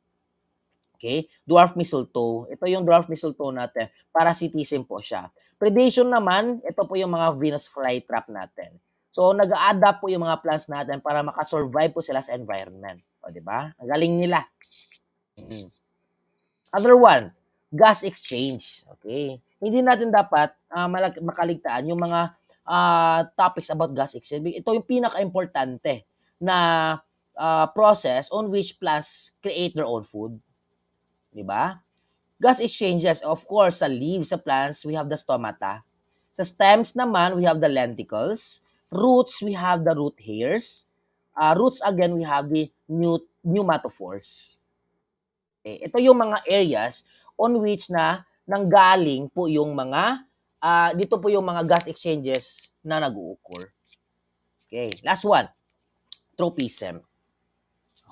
Okay? Dwarf mistletoe. Ito yung dwarf mistletoe natin. Parasitism po siya. Predation naman, ito po yung mga Venus flytrap natin. So, nag-adapt po yung mga plants natin para makasurvive po sila sa environment. O, di ba? Ang galing nila. Mm-hmm. Other one, gas exchange. Okay hindi natin dapat uh, ah, malag- makaligtaan yung mga uh, topics about gas exchange. Ito yung pinaka-importante na uh, process on which plants create their own food. Di ba? Gas exchanges, of course, sa leaves, sa plants, we have the stomata. Sa stems naman, we have the lenticels. Roots, we have the root hairs. Uh, roots, again, we have the pneumatophores. Okay. Eh, ito yung mga areas on which na nanggaling po yung mga uh, dito po yung mga gas exchanges na nag-occur. Okay, last one. Tropism.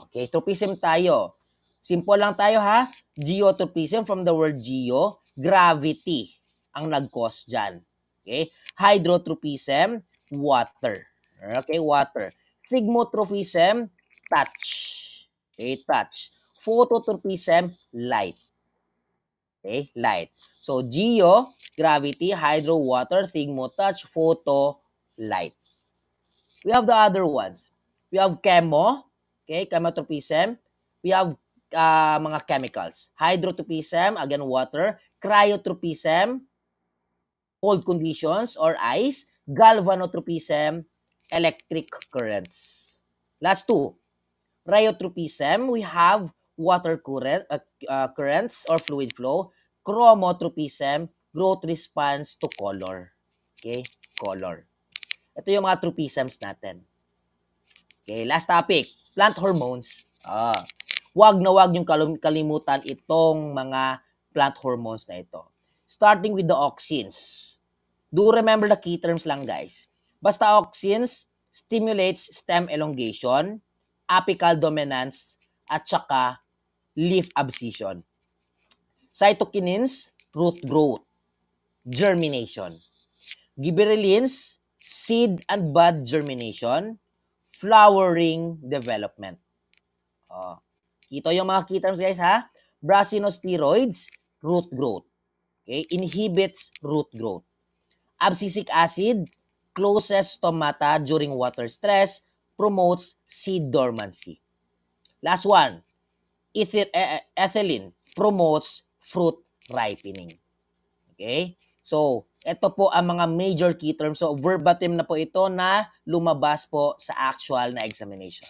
Okay, tropism tayo. Simple lang tayo ha. Geotropism from the word geo, gravity ang nag-cause diyan. Okay? Hydrotropism, water. Okay, water. Sigmotropism, touch. Okay, touch. Phototropism, light. Okay, light. So, geo, gravity, hydro, water, sigmo, touch, photo, light. We have the other ones. We have chemo, okay, chemotropism. We have uh, mga chemicals. Hydrotropism, again, water. Cryotropism, cold conditions or ice. Galvanotropism, electric currents. Last two. Rheotropism, we have water current, uh, uh, currents or fluid flow, chromotropism, growth response to color. Okay? Color. Ito yung mga tropisms natin. Okay, last topic, plant hormones. Ah, wag na wag yung kalimutan itong mga plant hormones na ito. Starting with the auxins. Do remember the key terms lang guys. Basta auxins stimulates stem elongation, apical dominance, at saka leaf abscission. Cytokinins, root growth. Germination. Gibberellins, seed and bud germination. Flowering development. Oh. Ah. Kito yung mga key terms guys ha. Brassinosteroids, root growth. Okay? Inhibits root growth. Abscisic acid, closes stomata during water stress, promotes seed dormancy. Last one, E, e, ethylene promotes fruit ripening. Okay? So, ito po ang mga major key terms. So, verbatim na po ito na lumabas po sa actual na examination.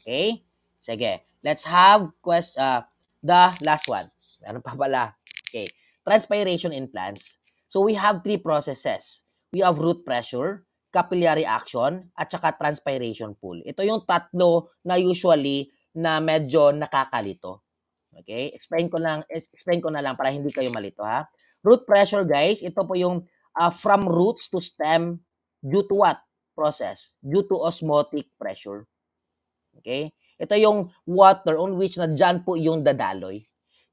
Okay? Sige. Let's have quest, uh, the last one. Ano pa pala? Okay. Transpiration in plants. So, we have three processes. We have root pressure, capillary action, at saka transpiration pool. Ito yung tatlo na usually na medyo nakakalito. Okay? Explain ko lang explain ko na lang para hindi kayo malito ha. Root pressure guys, ito po yung uh, from roots to stem due to what? Process. Due to osmotic pressure. Okay? Ito yung water on which na dyan po yung dadaloy.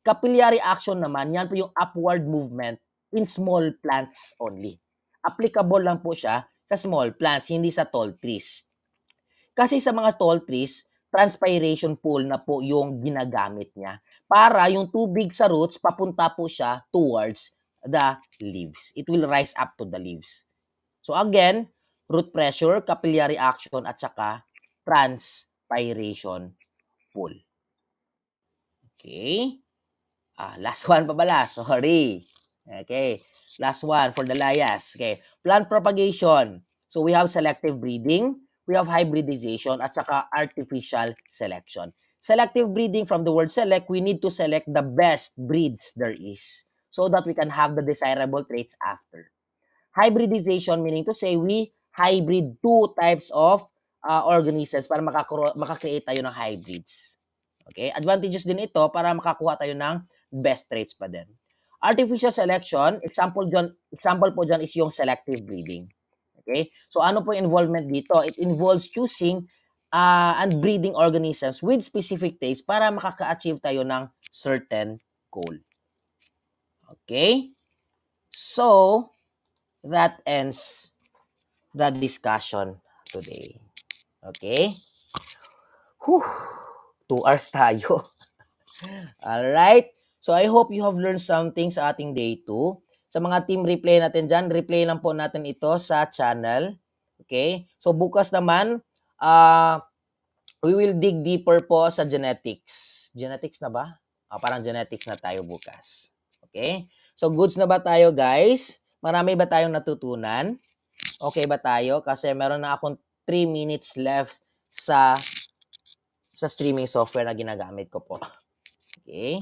Capillary action naman, yan po yung upward movement in small plants only. Applicable lang po siya sa small plants, hindi sa tall trees. Kasi sa mga tall trees, transpiration pool na po yung ginagamit niya para yung tubig sa roots papunta po siya towards the leaves. It will rise up to the leaves. So again, root pressure, capillary action at saka transpiration pool. Okay? Ah, last one pa bala. sorry. Okay. Last one for the layas. Okay. Plant propagation. So we have selective breeding we have hybridization at saka artificial selection. Selective breeding from the word select, we need to select the best breeds there is so that we can have the desirable traits after. Hybridization meaning to say we hybrid two types of uh, organisms para makakreate tayo ng hybrids. Okay? Advantages din ito para makakuha tayo ng best traits pa din. Artificial selection, example, dyan, example po dyan is yung selective breeding. Okay? So ano po yung involvement dito? It involves choosing uh, ah, and breeding organisms with specific tastes para makaka-achieve tayo ng certain goal. Okay? So, that ends the discussion today. Okay? Whew! Two hours tayo. All right. So, I hope you have learned something sa ating day 2. Sa mga team replay natin dyan, replay lang po natin ito sa channel. Okay? So bukas naman, uh, we will dig deeper po sa genetics. Genetics na ba? Uh, parang genetics na tayo bukas. Okay? So goods na ba tayo guys? Marami ba tayong natutunan? Okay ba tayo? Kasi meron na akong 3 minutes left sa sa streaming software na ginagamit ko po. Okay?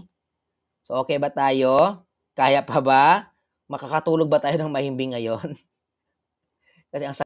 So okay ba tayo? Kaya pa ba? makakatulog ba tayo ng mahimbing ngayon? Kasi ang